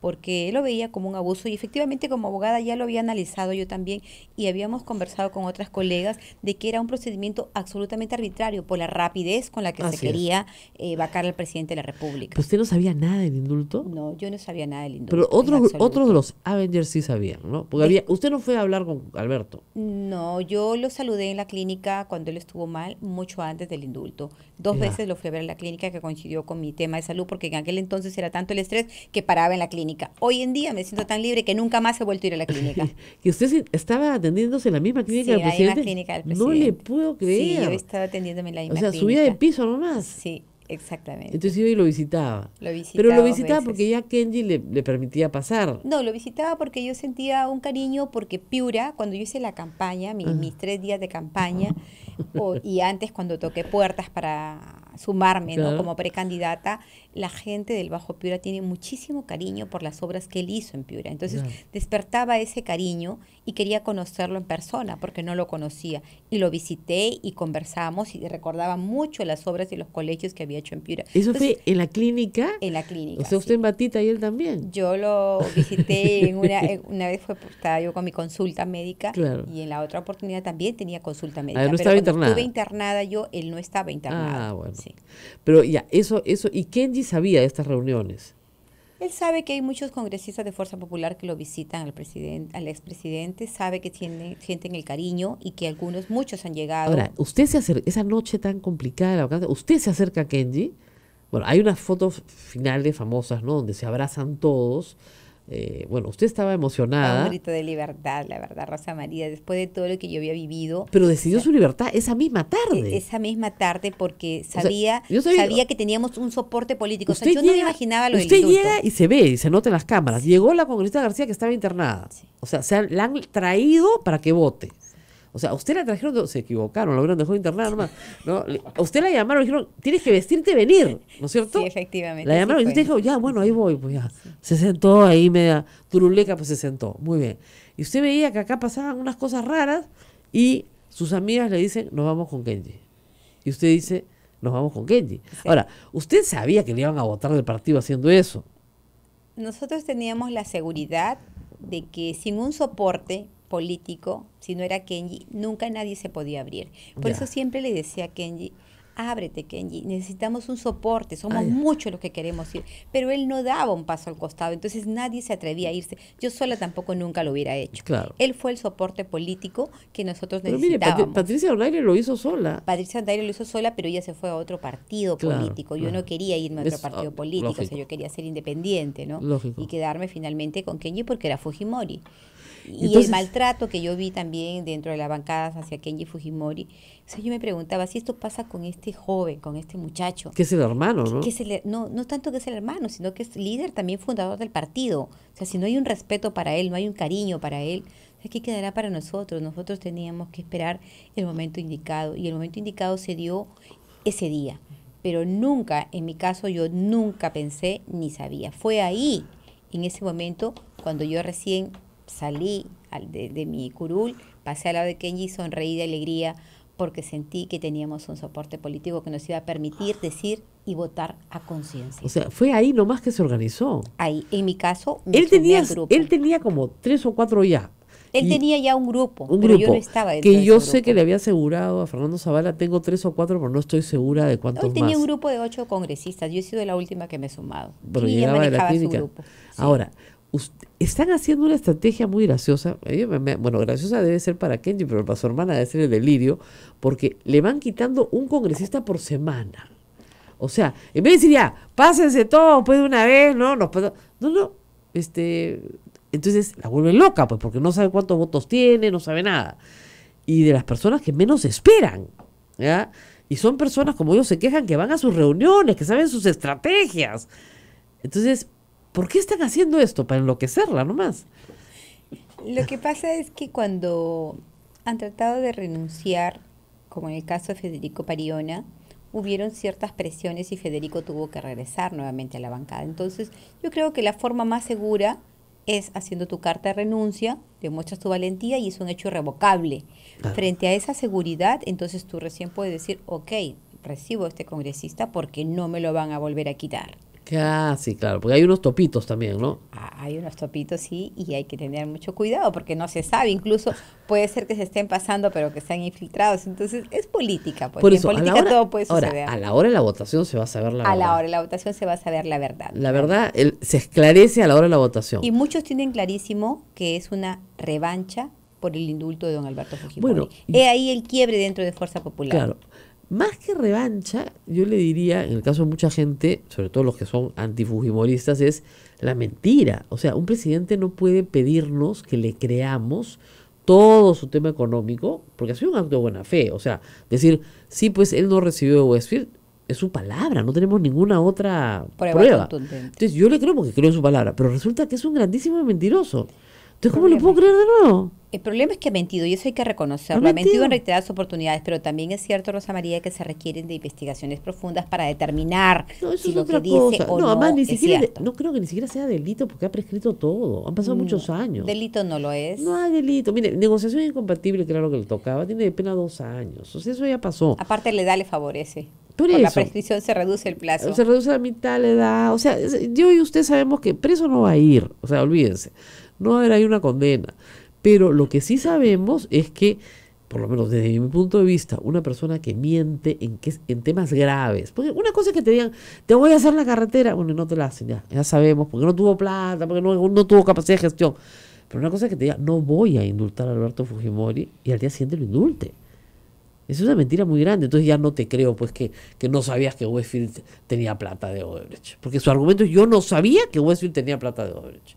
porque él lo veía como un abuso y efectivamente como abogada ya lo había analizado yo también y habíamos conversado con otras colegas de que era un procedimiento absolutamente arbitrario por la rapidez con la que se quería eh, vacar al presidente de la República. Pues ¿Usted no sabía nada del indulto? No, yo no sabía nada del indulto. Pero otros otros de los Avengers sí sabían, ¿no? Porque eh, había, usted no fue a hablar con Alberto. No, yo lo saludé en la clínica cuando él estuvo mal, mucho antes del indulto. Dos veces lo fui a ver en la clínica que coincidió con mi tema de salud porque en aquel entonces era tanto el estrés que paraba en la clínica Hoy en día me siento tan libre que nunca más he vuelto a ir a la clínica. ¿Y usted estaba atendiéndose en la misma clínica del presidente? La clínica del presidente. No le puedo creer. Sí, yo estaba atendiéndome en la misma clínica. O sea, subía de piso nomás. Sí, Exactamente. Entonces yo lo visitaba. Lo visitaba Pero lo visitaba porque ya Kenji le, permitía pasar. No, lo visitaba porque yo sentía un cariño porque Piura, cuando yo hice la campaña, mis tres días de campaña, y antes cuando toqué puertas para sumarme como precandidata, la gente del Bajo Piura tiene muchísimo cariño por las obras que él hizo en Piura. Entonces despertaba ese cariño y quería conocerlo en persona porque no lo conocía. Y lo visité y conversamos y recordaba mucho las obras y los colegios que había ¿Eso fue en la clínica? En la clínica. usted en Batita y él también. Yo lo visité en una, una vez fue, estaba yo con mi consulta médica y en la otra oportunidad también tenía consulta médica. Ah, estaba pero internada. Estuve internada yo, él no estaba ah, internado. Ah, bueno. Pero ya, eso, eso, ¿y Kenji sabía de estas reuniones? Él sabe que hay muchos congresistas de Fuerza Popular que lo visitan al presidente, al expresidente, sabe que sienten el cariño y que algunos, muchos han llegado. Ahora, usted se acerca, esa noche tan complicada, usted se acerca a Kenji. Bueno, hay unas fotos finales famosas, ¿no? Donde se abrazan todos. Eh, bueno, usted estaba emocionada. Un grito de libertad, la verdad, Rosa María, después de todo lo que yo había vivido. Pero decidió su libertad esa misma tarde. E-, esa misma tarde porque sabía, sabía, que teníamos un soporte político. O sea, yo no me imaginaba lo Usted llega y se ve y se nota en las cámaras. Llegó la congresista García que estaba internada. O sea, se la han traído para que vote. O sea, usted la trajeron, se equivocaron, la hubieron dejado internar nomás. usted la llamaron, dijeron, tienes que vestirte y venir, ¿no es cierto? Sí, efectivamente. La llamaron y usted dijo, ya, bueno, ahí voy, pues ya. Se sentó ahí media turuleca, pues se sentó. Muy bien. Y usted veía que acá pasaban unas cosas raras y sus amigas le dicen, nos vamos con Kenji. Y usted dice, nos vamos con Kenji. Ahora, usted sabía que le iban a votar del partido haciendo eso. Nosotros teníamos la seguridad de que sin un soporte político, si no era Kenji, nunca nadie se podía abrir. Por eso siempre le decía a Kenji, ábrete Kenji, necesitamos un soporte, somos ah, muchos los que queremos ir, pero él no daba un paso al costado, entonces nadie se atrevía a irse, yo sola tampoco nunca lo hubiera hecho. Él fue el soporte político que nosotros pero Mire, Patricia Ondaire lo hizo sola. Patricia Ondaire lo hizo sola, pero ella se fue a otro partido político, yo no quería irme a otro ah, partido político, o sea, yo quería ser independiente, ¿no? Y quedarme finalmente con Kenji porque era Fujimori. Y el maltrato que yo vi también dentro de las bancadas hacia Kenji Fujimori. yo me preguntaba, si esto pasa con este joven, con este muchacho. Que es el hermano, ¿no? no, no tanto que es el hermano, sino que es líder también fundador del partido. O sea, si no hay un respeto para él, no hay un cariño para él, ¿qué quedará para nosotros? Nosotros teníamos que esperar el momento indicado y el momento indicado se dio ese día. Pero nunca, en mi caso, yo nunca pensé ni sabía. Fue ahí, en ese momento, cuando yo recién salí de, de mi curul, pasé al lado de Kenji sonreí de alegría porque sentí que teníamos un soporte político que nos iba a permitir decir y votar a conciencia. O sea, fue ahí nomás que se organizó. Ahí, en mi caso, él tenía, grupo. él tenía como tres o cuatro ya. Él tenía ya un grupo, un pero grupo, yo no estaba Que yo sé que le había asegurado a Fernando Zavala, tengo tres o cuatro, pero no estoy segura de cuántos Él tenía un grupo de ocho congresistas, yo he sido la última que me he sumado. y Su grupo. Ahora, están haciendo una estrategia muy graciosa. Bueno, graciosa debe ser para Kenji, pero para su hermana debe ser el delirio, porque le van quitando un congresista por semana. O sea, en vez de decir ya, pásense todo, pues de una vez, no, nos No, no, este. Entonces la vuelven loca, pues, porque no sabe cuántos votos tiene, no sabe nada. Y de las personas que menos esperan, ¿ya? Y son personas, como ellos se quejan, que van a sus reuniones, que saben sus estrategias. Entonces, ¿Por qué están haciendo esto? Para enloquecerla nomás. Lo que pasa es que cuando han tratado de renunciar, como en el caso de Federico Pariona, hubieron ciertas presiones y Federico tuvo que regresar nuevamente a la bancada. Entonces, yo creo que la forma más segura es haciendo tu carta de renuncia, demuestras tu valentía y es un hecho irrevocable. Frente a esa seguridad, entonces tú recién puedes decir, ok, recibo a este congresista porque no me lo van a volver a quitar. Casi, claro, porque hay unos topitos también, ¿no? Ah, hay unos topitos, sí, y hay que tener mucho cuidado porque no se sabe, incluso puede ser que se estén pasando, pero que sean infiltrados. Entonces, es política, pues. Por política todo puede suceder. a la hora de la votación se va a saber la verdad. A la hora de la votación se va a saber la verdad. La verdad el, se esclarece a la hora de la votación. Y muchos tienen clarísimo que es una revancha por el indulto de don Alberto Fujimori. Bueno, He ahí el quiebre dentro de Fuerza Popular. Claro, más que revancha, yo le diría, en el caso de mucha gente, sobre todo los que son antifujimoristas, es la mentira. O sea, un presidente no puede pedirnos que le creamos todo su tema económico, porque ha sido un acto de buena fe. O sea, decir, sí, pues él no recibió de Westfield, es su palabra, no tenemos ninguna otra prueba. Entonces yo le creo porque creo en su palabra, pero resulta que es un grandísimo mentiroso. Entonces, ¿cómo le puedo creer de nuevo? El problema es que ha mentido y eso hay que reconocerlo. Ha, mentido. en reiteradas oportunidades, pero también es cierto, Rosa María, que se requieren de investigaciones profundas para determinar si lo que dice o no. además, ni siquiera, no creo que ni siquiera sea delito porque ha prescrito todo. Han pasado mm, muchos años. Delito no lo es. No hay delito. Mire, negociación incompatible, claro que le tocaba. Tiene de pena dos años. O sea, eso ya pasó. Aparte, la edad le favorece. Por eso. la prescripción se reduce el plazo. Se reduce a la mitad la edad. O sea, yo y usted sabemos que preso no va a ir. O sea, olvídense. No va a haber ahí una condena. Pero lo que sí sabemos es que, por lo menos desde mi punto de vista, una persona que miente en, en temas graves. Porque una cosa es que te digan, te voy a hacer la carretera. Bueno, no te la hacen, ya, ya sabemos, porque no tuvo plata, porque no, tuvo capacidad de gestión. Pero una cosa es que te digan, no voy a indultar a Alberto Fujimori y al día siguiente lo indulte. Es una mentira muy grande. Entonces ya no te creo pues que, que no sabías que Westfield tenía plata de Odebrecht. Porque su argumento es yo no sabía que Westfield tenía plata de Odebrecht.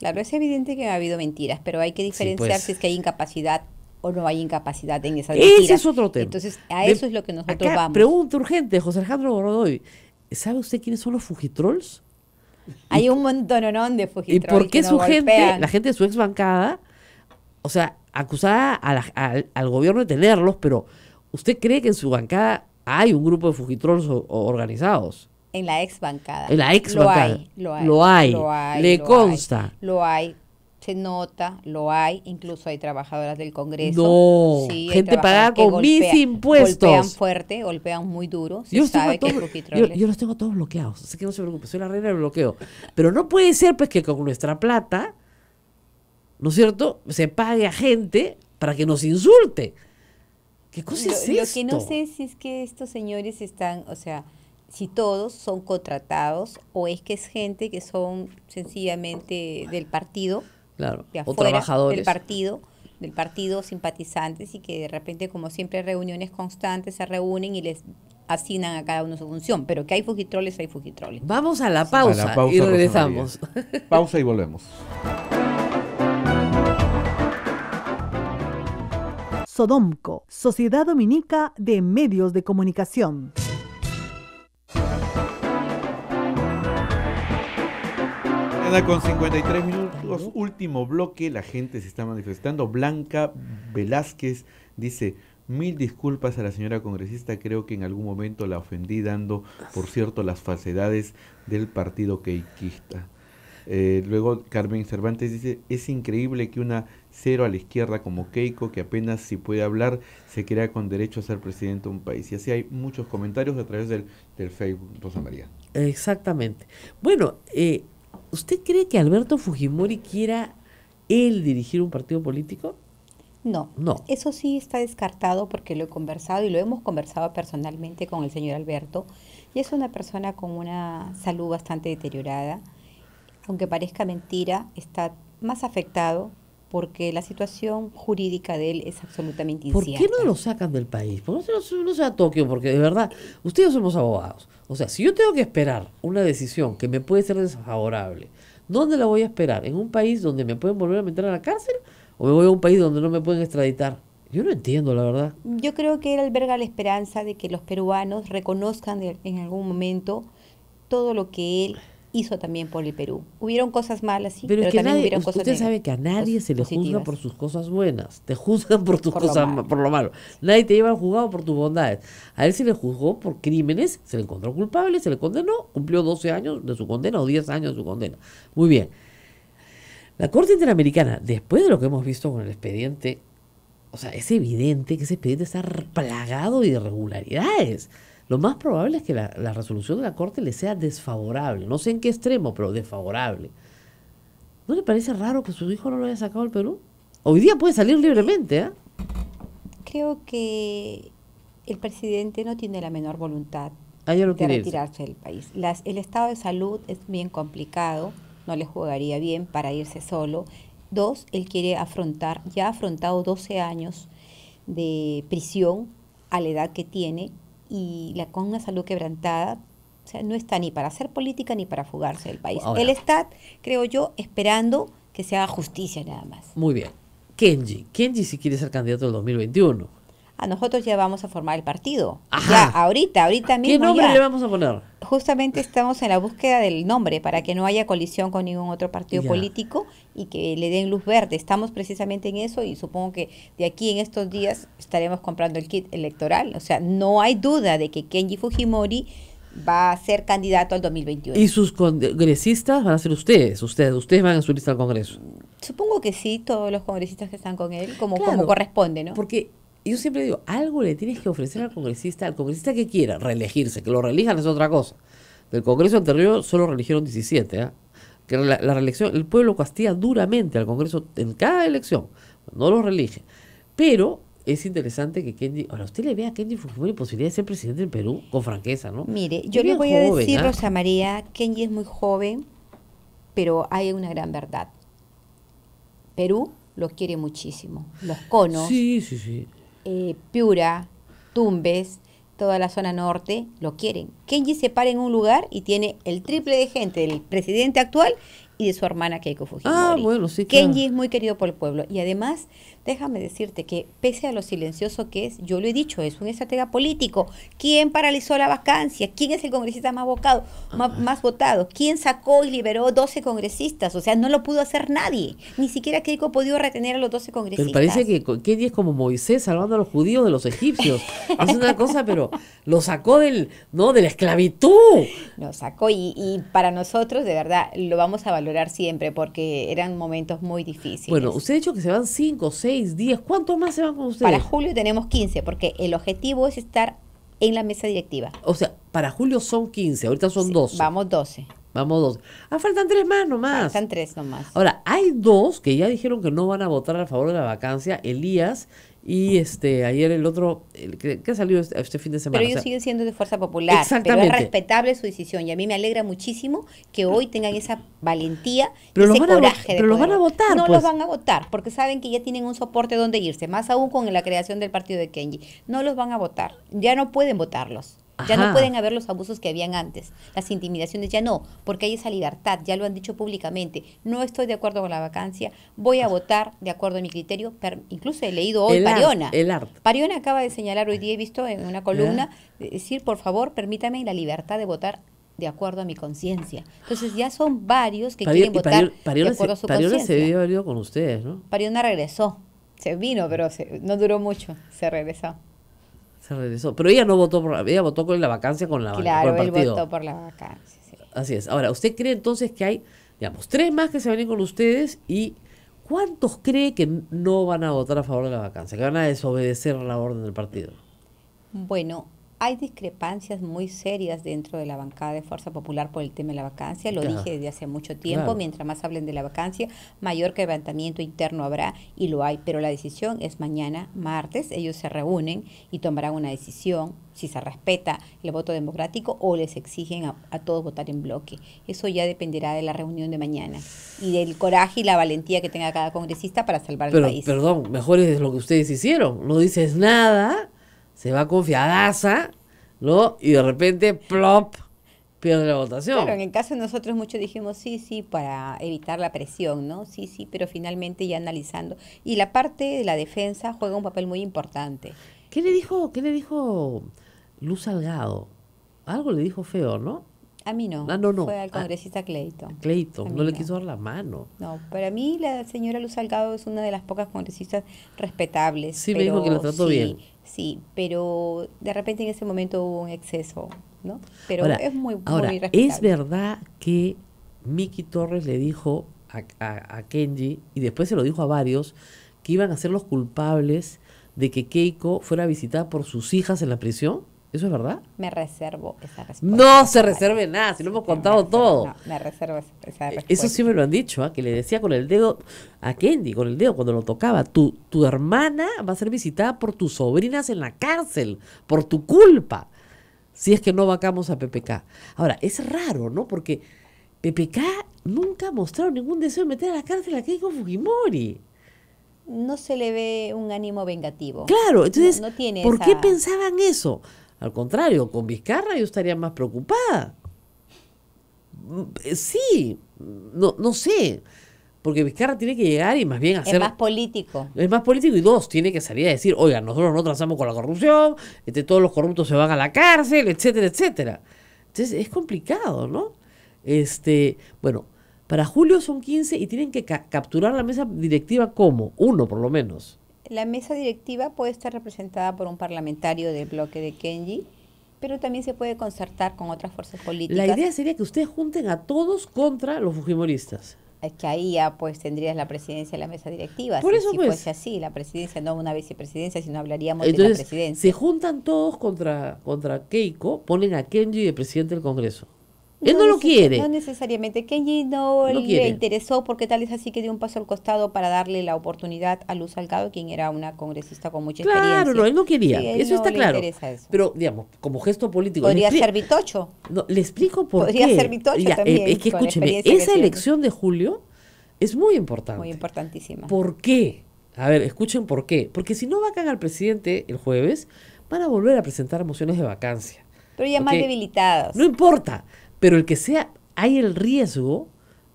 Claro, es evidente que ha habido mentiras, pero hay que diferenciar pues. si es que hay incapacidad o no hay incapacidad en esas mentiras. Ese es otro tema. Entonces, a eso es lo que nosotros vamos. Pregunta urgente, José Alejandro Borodoy. ¿Sabe usted quiénes son los Fujitrolls? Hay un montón de Fujitrolls? ¿Y por qué su gente, la gente de su ex bancada, o sea, acusada al gobierno de tenerlos, pero ¿usted cree que en su bancada hay un grupo de fujitrols organizados? En la ex bancada. En la ex bancada. Lo hay, lo hay. Lo hay. le consta. lo hay. Se nota, lo hay. Incluso hay trabajadoras del Congreso. No. gente pagada con mis impuestos. Golpean fuerte, golpean muy duro. yo, los tengo todos bloqueados. Así que no se preocupe, soy la reina del bloqueo. Pero no puede ser pues que con nuestra plata, ¿no es cierto?, se pague a gente para que nos insulte. ¿Qué cosa es esto? Lo que no sé si es que estos señores están, o sea si todos son contratados o es que es gente que son sencillamente del partido, o trabajadores del partido, del partido simpatizantes y que de repente como siempre reuniones constantes se reúnen y les asignan a cada uno su función, pero que hay fujitroles, hay fujitroles. Vamos a la pausa, a la pausa y regresamos. Pausa y volvemos. Sodomco, Sociedad Dominica de Medios de Comunicación. Nada, con 53 minutos, último bloque, la gente se está manifestando. Blanca Velázquez dice, mil disculpas a la señora congresista, creo que en algún momento la ofendí dando, por cierto, las falsedades del partido queiquista. Eh, luego Carmen Cervantes dice, es increíble que una cero a la izquierda como Keiko, que apenas si puede hablar, se crea con derecho a ser presidente de un país. Y así hay muchos comentarios a través del, del Facebook, Rosa María. Exactamente. Bueno, eh, ¿Usted cree que Alberto Fujimori quiera él dirigir un partido político? No, no. Eso sí está descartado porque lo he conversado y lo hemos conversado personalmente con el señor Alberto. Y es una persona con una salud bastante deteriorada. Aunque parezca mentira, está más afectado porque la situación jurídica de él es absolutamente incierta. ¿Por qué no lo sacan del país? ¿Por no, no se a Tokio? Porque de verdad, ustedes somos abogados. O sea, si yo tengo que esperar una decisión que me puede ser desfavorable, ¿dónde la voy a esperar? ¿En un país donde me pueden volver a meter a la cárcel? ¿O me voy a un país donde no me pueden extraditar? Yo no entiendo, la verdad. Yo creo que él alberga la esperanza de que los peruanos reconozcan en algún momento todo lo que él hizo también por el Perú. Hubieron cosas malas, sí, pero, también hubieron usted Usted sabe que a nadie se le juzga por sus cosas buenas, te juzgan por tus cosas, lo por lo malo. Nadie te lleva juzgado por tus bondades. A él se le juzgó por crímenes, se le encontró culpable, se le condenó, cumplió 12 años de su condena o 10 años de su condena. Muy bien. La Corte Interamericana, después de lo que hemos visto con el expediente, o sea, es evidente que ese expediente está plagado de irregularidades lo más probable es que la, resolución de la Corte le sea desfavorable. No sé en qué extremo, pero desfavorable. ¿No le parece raro que su hijo no lo haya sacado al Perú? Hoy día puede salir libremente, ¿eh? Creo que el presidente no tiene la menor voluntad ah, de retirarse del país. el estado de salud es bien complicado, no le jugaría bien para irse solo. Dos, él quiere afrontar, ya ha afrontado 12 años de prisión a la edad que tiene, y la con una salud quebrantada, o sea, no está ni para hacer política ni para fugarse del país. Él está, creo yo, esperando que se haga justicia nada más. Muy bien. Kenji, Kenji si quiere ser candidato del 2021 nosotros ya vamos a formar el partido. Ya, ahorita, ahorita mismo. ¿Qué nombre le vamos a poner? Justamente estamos en la búsqueda del nombre para que no haya colisión con ningún otro partido político y que le den luz verde. Estamos precisamente en eso y supongo que de aquí en estos días estaremos comprando el kit electoral. O sea, no hay duda de que Kenji Fujimori va a ser candidato al 2021. ¿Y sus congresistas van a ser ustedes? Ustedes, ustedes van a su lista al Congreso. Supongo que sí, todos los congresistas que están con él, como, como corresponde, ¿no? Porque yo siempre digo, algo le tienes que ofrecer al congresista, al congresista que quiera reelegirse, que lo reelijan es otra cosa. Del Congreso anterior solo reeligieron 17, ¿eh? ¿ah? que la, reelección, el pueblo castiga duramente al Congreso en cada elección, no lo reelige. Pero es interesante que Kenji, ahora usted le vea a Kenji Fujimori posibilidad de ser presidente del Perú, con franqueza, ¿no? Mire, yo le voy a decir, ¿ah? Rosa María, Kenji es muy joven, pero hay una gran verdad. Perú lo quiere muchísimo. Los conos. Sí, sí, sí. Eh, Piura, Tumbes, toda la zona norte lo quieren. Kenji se para en un lugar y tiene el triple de gente del presidente actual y de su hermana Keiko Fujimori. Ah, Kenji es muy querido por el pueblo y además Déjame decirte que pese a lo silencioso que es, yo lo he dicho, es un estratega político. ¿Quién paralizó la vacancia? ¿Quién es el congresista más, más, votado? ¿Quién sacó y liberó 12 congresistas? O sea, no lo pudo hacer nadie. Ni siquiera Keiko pudo retener a los 12 congresistas. Pero parece que Kennedy es como Moisés salvando a los judíos de los egipcios. Hace una cosa, pero lo sacó del, ¿no? de la esclavitud. Lo sacó y, para nosotros, de verdad, lo vamos a valorar siempre porque eran momentos muy difíciles. Bueno, usted ha dicho que se van 5 o 6, 10, ¿cuántos más se van con ustedes? Para julio tenemos 15, porque el objetivo es estar en la mesa directiva. O sea, para julio son 15, ahorita son sí, 12. Vamos 12. Vamos 12. Ah, faltan tres más nomás. Faltan tres nomás. Ahora, hay dos que ya dijeron que no van a votar a favor de la vacancia, Elías y este, ayer el otro, que, ha salido este, este, fin de semana. Pero ellos siguen siendo de fuerza popular. Pero es respetable su decisión. Y a mí me alegra muchísimo que hoy tengan esa valentía y ese coraje. pero los van a votar. No los pues. van a votar, porque saben que ya tienen un soporte donde irse. Más aún con la creación del partido de Kenji. No los van a votar. Ya no pueden votarlos. Ya no pueden haber los abusos que habían antes, las intimidaciones, ya no, porque hay esa libertad, ya lo han dicho públicamente. No estoy de acuerdo con la vacancia, voy a votar de acuerdo a mi criterio. incluso he leído hoy Pariona. Pariona acaba de señalar hoy día, he visto en una columna, decir, por favor, permítame la libertad de votar de acuerdo a mi conciencia. Entonces ya son varios que quieren votar de acuerdo a su conciencia. con ustedes, ¿no? Pariona regresó, se vino, pero no duró mucho, se regresó. Pero ella no votó por ella votó con la vacancia con la Claro, él votó por la vacancia. Así es. Ahora, ¿usted cree entonces que hay, digamos, tres más que se van con ustedes y cuántos cree que no van a votar a favor de la vacancia, que van a desobedecer la orden del partido? Bueno, hay discrepancias muy serias dentro de la bancada de Fuerza Popular por el tema de la vacancia. Lo dije desde hace mucho tiempo. Mientras más hablen de la vacancia, mayor levantamiento interno habrá y lo hay. Pero la decisión es mañana, martes. Ellos se reúnen y tomarán una decisión si se respeta el voto democrático o les exigen a, todos votar en bloque. Eso ya dependerá de la reunión de mañana y del coraje y la valentía que tenga cada congresista para salvar el país. Perdón, mejor es lo que ustedes hicieron. No dices nada se va confiadaza, ¿no? Y de repente, plop, pierde la votación. Claro, en el caso de nosotros muchos dijimos sí, sí, para evitar la presión, ¿no? Sí, sí, pero finalmente ya analizando. Y la parte de la defensa juega un papel muy importante. ¿Qué le dijo, qué le dijo Luz Salgado? Algo le dijo feo, ¿no? A mí no. Ah, no, no. Fue al ah, congresista Clayton. Clayton, no le quiso dar la mano. No, para mí la señora Luz Salgado es una de las pocas congresistas respetables. Sí, me dijo que la trató bien. Sí, pero de repente en ese momento hubo un exceso, ¿no? Pero es muy, ahora, ¿es verdad que Miki Torres le dijo a, Kenji, y después se lo dijo a varios, que iban a ser los culpables de que Keiko fuera visitada por sus hijas en la prisión? ¿Eso es verdad? Me reservo esa respuesta. No se reserve nada, si lo hemos contado todo. No, me reservo esa eh, respuesta. Eso sí me lo han dicho, ¿ah? que le decía con el dedo a Kendi, con el dedo cuando lo tocaba, tu, tu hermana va a ser visitada por tus sobrinas en la cárcel, por tu culpa, si es que no vacamos a PPK. Ahora, es raro, ¿no? Porque PPK nunca ha mostrado ningún deseo de meter a la cárcel a Keiko Fujimori no se le ve un ánimo vengativo. Claro, entonces, ¿por qué pensaban eso? Al contrario, con Vizcarra yo estaría más preocupada. Eh, sí, no, no sé. Porque Vizcarra tiene que llegar y más bien hacer... Es más político. Es más político y dos, tiene que salir a decir, oiga, nosotros no transamos con la corrupción, este, todos los corruptos se van a la cárcel, etcétera, etcétera. Entonces es complicado, ¿no? Este, bueno, para julio son 15 y tienen que capturar la mesa directiva como, uno por lo menos. La mesa directiva puede estar representada por un parlamentario del bloque de Kenji, pero también se puede concertar con otras fuerzas políticas. La idea sería que ustedes junten a todos contra los fujimoristas. Es que ahí ya pues tendrías la presidencia de la mesa directiva. Por eso pues. así, la presidencia, no una vicepresidencia, sino hablaríamos de la presidencia. Se juntan todos contra, contra Keiko, ponen a Kenji de presidente del Congreso. Él no, lo quiere. No necesariamente. que no, no le interesó porque tal vez así que dio un paso al costado para darle la oportunidad a Luz Salgado, quien era una congresista con mucha experiencia. Claro, no, él no quería. eso está claro. Pero, digamos, como gesto político. Podría ser Vitocho. le explico por Podría ser Vitocho eh, también. es que escúcheme, esa elección de julio es muy importante. Muy importantísima. ¿Por qué? A ver, escuchen por qué. Porque si no vacan al presidente el jueves, van a volver a presentar mociones de vacancia. Pero ya más debilitadas. No importa pero el que sea, hay el riesgo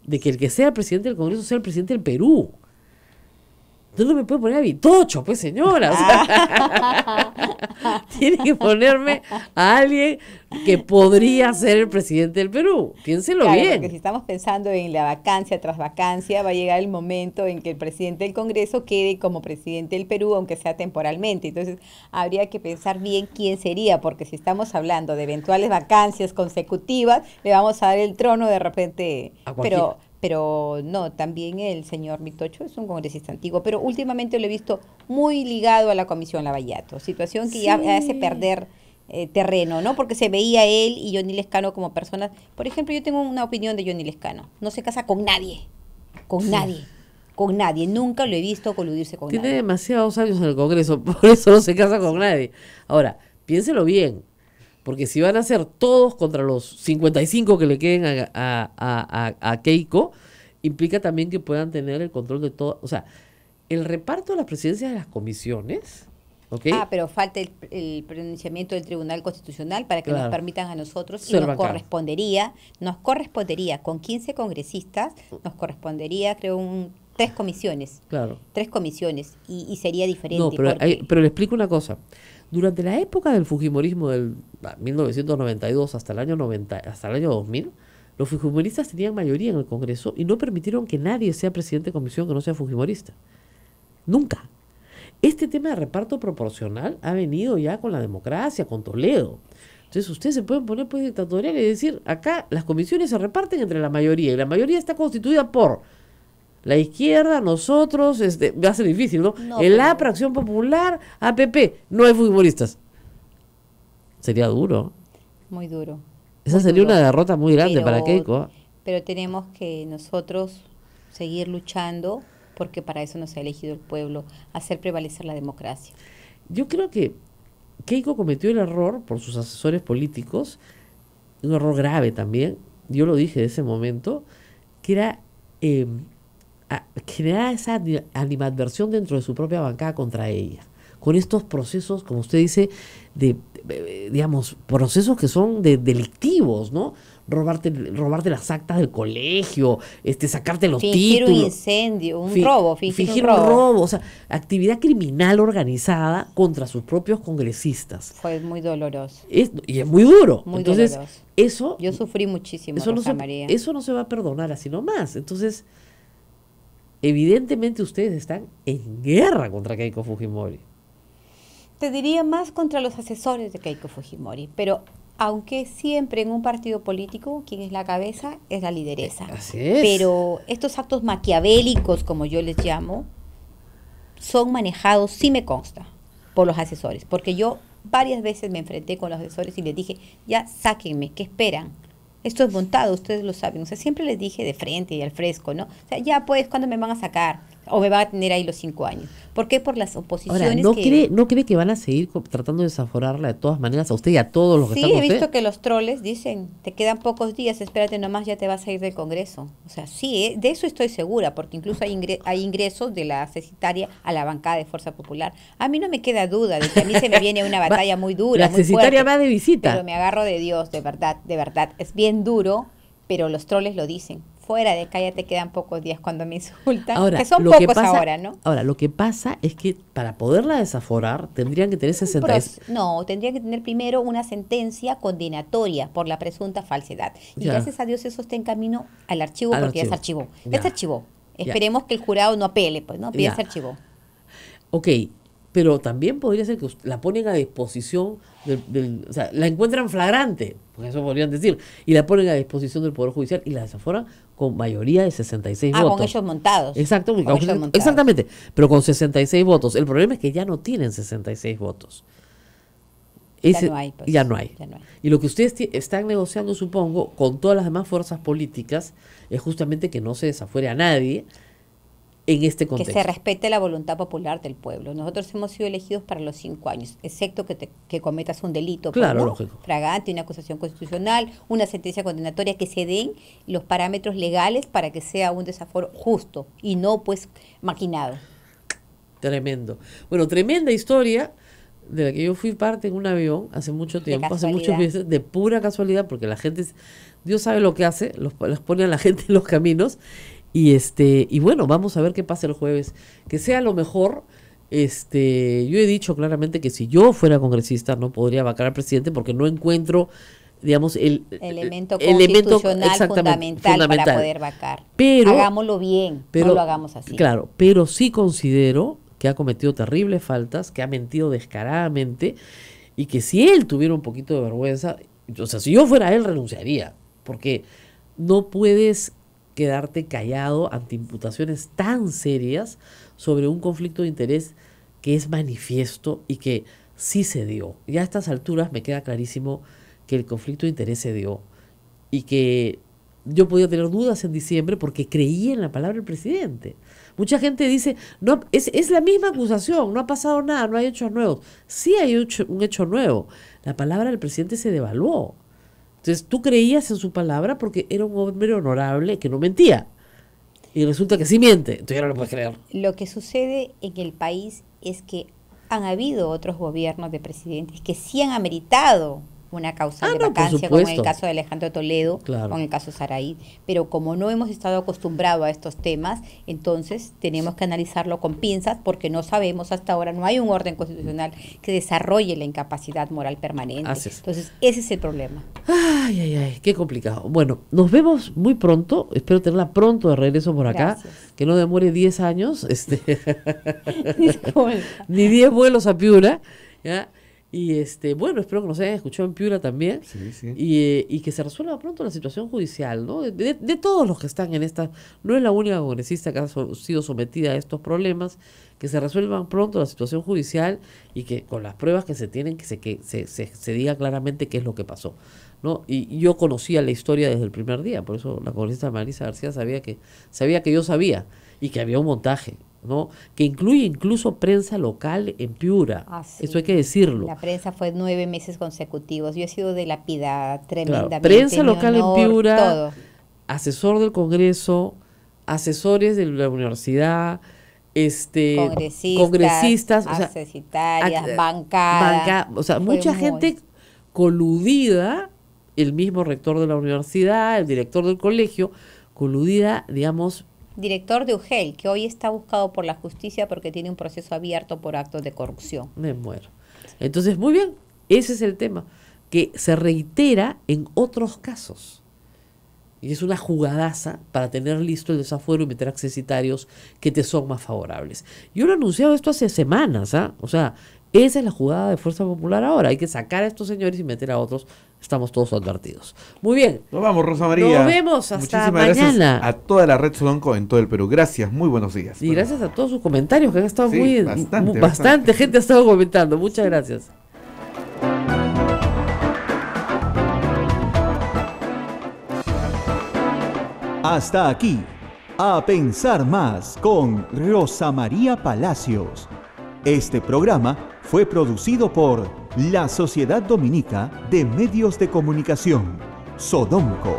de que el que sea el presidente del Congreso sea el presidente del Perú no, me puedo poner a Vitocho, pues señora. tiene que ponerme a alguien que podría ser el presidente del Perú. Piénselo bien. Porque si estamos pensando en la vacancia tras vacancia, va a llegar el momento en que el presidente del Congreso quede como presidente del Perú, aunque sea temporalmente. Entonces, habría que pensar bien quién sería, porque si estamos hablando de eventuales vacancias consecutivas, le vamos a dar el trono de repente. pero pero no, también el señor Mitocho es un congresista antiguo, pero últimamente lo he visto muy ligado a la Comisión Lavallato, situación que ya hace perder eh, terreno, ¿no? Porque se veía él y Johnny Lescano como personas. Por ejemplo, yo tengo una opinión de Johnny Lescano, no se casa con nadie, con nadie con nadie. Nunca lo he visto coludirse con nadie. Tiene demasiados años en el Congreso, por eso no se casa con nadie. Ahora, piénselo bien. Porque si van a ser todos contra los 55 que le queden a, Keiko, implica también que puedan tener el control de todo. O sea, el reparto de las presidencias de las comisiones. Ah, pero falta el, pronunciamiento del Tribunal Constitucional para que nos permitan a nosotros y nos correspondería, nos correspondería con 15 congresistas, nos correspondería, creo, un tres comisiones. Claro. Tres comisiones y, sería diferente. No, eh, pero le explico una cosa. Durante la época del Fujimorismo del 1992 ah, hasta el año 90, hasta el año 2000, los fujimoristas tenían mayoría en el Congreso y no permitieron que nadie sea presidente de comisión que no sea fujimorista. Nunca. Este tema de reparto proporcional ha venido ya con la democracia, con Toledo. Entonces ustedes se pueden poner pues dictatoriales y decir, acá las comisiones se reparten entre la mayoría y la mayoría está constituida por la izquierda, nosotros, este, va a ser difícil, ¿no? En el pero... Acción Popular, APP, no hay futbolistas. Sería duro. Muy duro. Esa sería una derrota muy grande para Keiko. ¿eh? Pero tenemos que nosotros seguir luchando porque para eso nos ha elegido el pueblo, hacer prevalecer la democracia. Yo creo que Keiko cometió el error por sus asesores políticos, un error grave también, yo lo dije de ese momento, que era em, generar esa animadversión dentro de su propia bancada contra ella. Con estos procesos, como usted dice, de, digamos, procesos que son de, delictivos, ¿no? Robarte, robarte las actas del colegio, este, sacarte los tiros títulos. un incendio, un robo, fingir, un, robo. O sea, actividad criminal organizada contra sus propios congresistas. Fue muy doloroso. y es muy duro. Entonces, Eso, Yo sufrí muchísimo, eso Eso no se va a perdonar así nomás. Entonces, Evidentemente ustedes están en guerra contra Keiko Fujimori. Te diría más contra los asesores de Keiko Fujimori, pero aunque siempre en un partido político quien es la cabeza es la lideresa. Eh, así es. Pero estos actos maquiavélicos, como yo les llamo, son manejados, si me consta, por los asesores, porque yo varias veces me enfrenté con los asesores y les dije, ya sáquenme, ¿qué esperan? esto es montado, ustedes lo saben. O sea, siempre les dije de frente y al fresco, ¿no? O sea, ya pues, ¿cuándo me van a sacar? o me va a tener ahí los cinco años. ¿Por qué? Por las oposiciones. ¿no, cree, que van a seguir tratando de desaforarla de todas maneras a usted y a todos los que sí, están Sí, he visto que los troles dicen, te quedan pocos días, espérate nomás, ya te vas a ir del Congreso. O sea, sí, eh, de eso estoy segura, porque incluso hay, hay ingresos de la necesitaria a la bancada de Fuerza Popular. A mí no me queda duda de que a mí se me viene una batalla muy dura. La muy va de visita. Pero me agarro de Dios, de verdad, de verdad. Es bien duro, pero los troles lo dicen fuera de te quedan pocos días cuando me insultan, que son pocos ahora, ¿no? Ahora, lo que pasa es que para poderla desaforar tendrían que tener 60 sentencia. No, tendrían que tener primero una sentencia condenatoria por la presunta falsedad. Y gracias a Dios eso está en camino al archivo porque archivo. ya se archivó. Ya, se archivó. Esperemos que el jurado no apele, pues, ¿no? Ya se archivó. Ok, pero también podría ser que la ponen a disposición o sea, la encuentran flagrante, porque eso podrían decir, y la ponen a disposición del Poder Judicial y la desaforan con mayoría de 66 ah, votos. con ellos montados. Exacto, con ellos montados. exactamente, pero con 66 votos. El problema es que ya no tienen 66 votos. ya, no hay, pues. ya, no hay, ya no hay. Y lo que ustedes están negociando, supongo, con todas las demás fuerzas políticas, es justamente que no se desafuere a nadie, en este contexto. Que se respete la voluntad popular del pueblo. Nosotros hemos sido elegidos para los cinco años, excepto que, cometas un delito pues, claro, lógico. fragante, una acusación constitucional, una sentencia condenatoria, que se den los parámetros legales para que sea un desaforo justo y no pues maquinado. Tremendo. Bueno, tremenda historia de la que yo fui parte en un avión hace mucho tiempo, hace muchos meses, de pura casualidad, porque la gente, Dios sabe lo que hace, los, los pone a la gente en los caminos y este, y bueno, vamos a ver qué pasa el jueves. Que sea lo mejor. Este, yo he dicho claramente que si yo fuera congresista no podría vacar al presidente porque no encuentro, digamos, el elemento constitucional fundamental, para poder vacar. Pero hagámoslo bien, pero, no lo hagamos así. Claro, pero sí considero que ha cometido terribles faltas, que ha mentido descaradamente y que si él tuviera un poquito de vergüenza, o sea, si yo fuera él renunciaría, porque no puedes quedarte callado ante imputaciones tan serias sobre un conflicto de interés que es manifiesto y que sí se dio. Ya a estas alturas me queda clarísimo que el conflicto de interés se dio y que yo podía tener dudas en diciembre porque creí en la palabra del presidente. Mucha gente dice, no, es, la misma acusación, no ha pasado nada, no hay hechos nuevos. Sí hay un hecho nuevo. La palabra del presidente se devaluó. Entonces tú creías en su palabra porque era un hombre honorable que no mentía. Y resulta que sí miente. Entonces ya no lo puedes creer. Lo que sucede en el país es que han habido otros gobiernos de presidentes que sí han ameritado una causa ah, de vacancia, como en el caso de Alejandro Toledo, o en el caso Saraí. Pero como no hemos estado acostumbrados a estos temas, entonces tenemos que analizarlo con pinzas porque no sabemos hasta ahora, no hay un orden constitucional que desarrolle la incapacidad moral permanente. Entonces, ese es el problema. Ay, ay, ay, qué complicado. Bueno, nos vemos muy pronto. Espero tenerla pronto de regreso por acá. Que no demore 10 años. Este. Ni 10 vuelos a Piura. Y este, bueno, espero que nos hayan escuchado en Piura también. Y, y, que se resuelva pronto la situación judicial, ¿no? De, todos los que están en esta. No es la única congresista que ha sido sometida a estos problemas. Que se resuelva pronto la situación judicial y que con las pruebas que se tienen, que se, que se, diga claramente qué es lo que pasó. ¿no? Y yo conocía la historia desde el primer día, por eso la congresista Marisa García sabía que, sabía que yo sabía y que había un montaje que incluye incluso prensa local en Piura. Ah, eso hay que decirlo. La prensa fue nueve meses consecutivos. Yo he sido de la pida tremendamente. prensa local en Piura, asesor del Congreso, asesores de la universidad, este, congresistas, o sea, o sea, mucha gente coludida, el mismo rector de la universidad, el director del colegio, coludida, digamos, director de UGEL, que hoy está buscado por la justicia porque tiene un proceso abierto por actos de corrupción. Me muero. Entonces, muy bien, ese es el tema, que se reitera en otros casos. Y es una jugadaza para tener listo el desafuero y meter accesitarios que te son más favorables. Yo lo he anunciado esto hace semanas, ¿ah? O sea, esa es la jugada de Fuerza Popular ahora. Hay que sacar a estos señores y meter a otros estamos todos advertidos. Muy bien. Nos vamos, Rosa María. Nos vemos hasta mañana. a toda la red Sonco en todo el Perú. Gracias, muy buenos días. Y gracias a todos sus comentarios que han estado muy bastante, bastante gente ha estado comentando. Muchas gracias. Hasta aquí, a pensar más con Rosa María Palacios. Este programa fue producido por la Sociedad Dominica de Medios de Comunicación, Sodomco.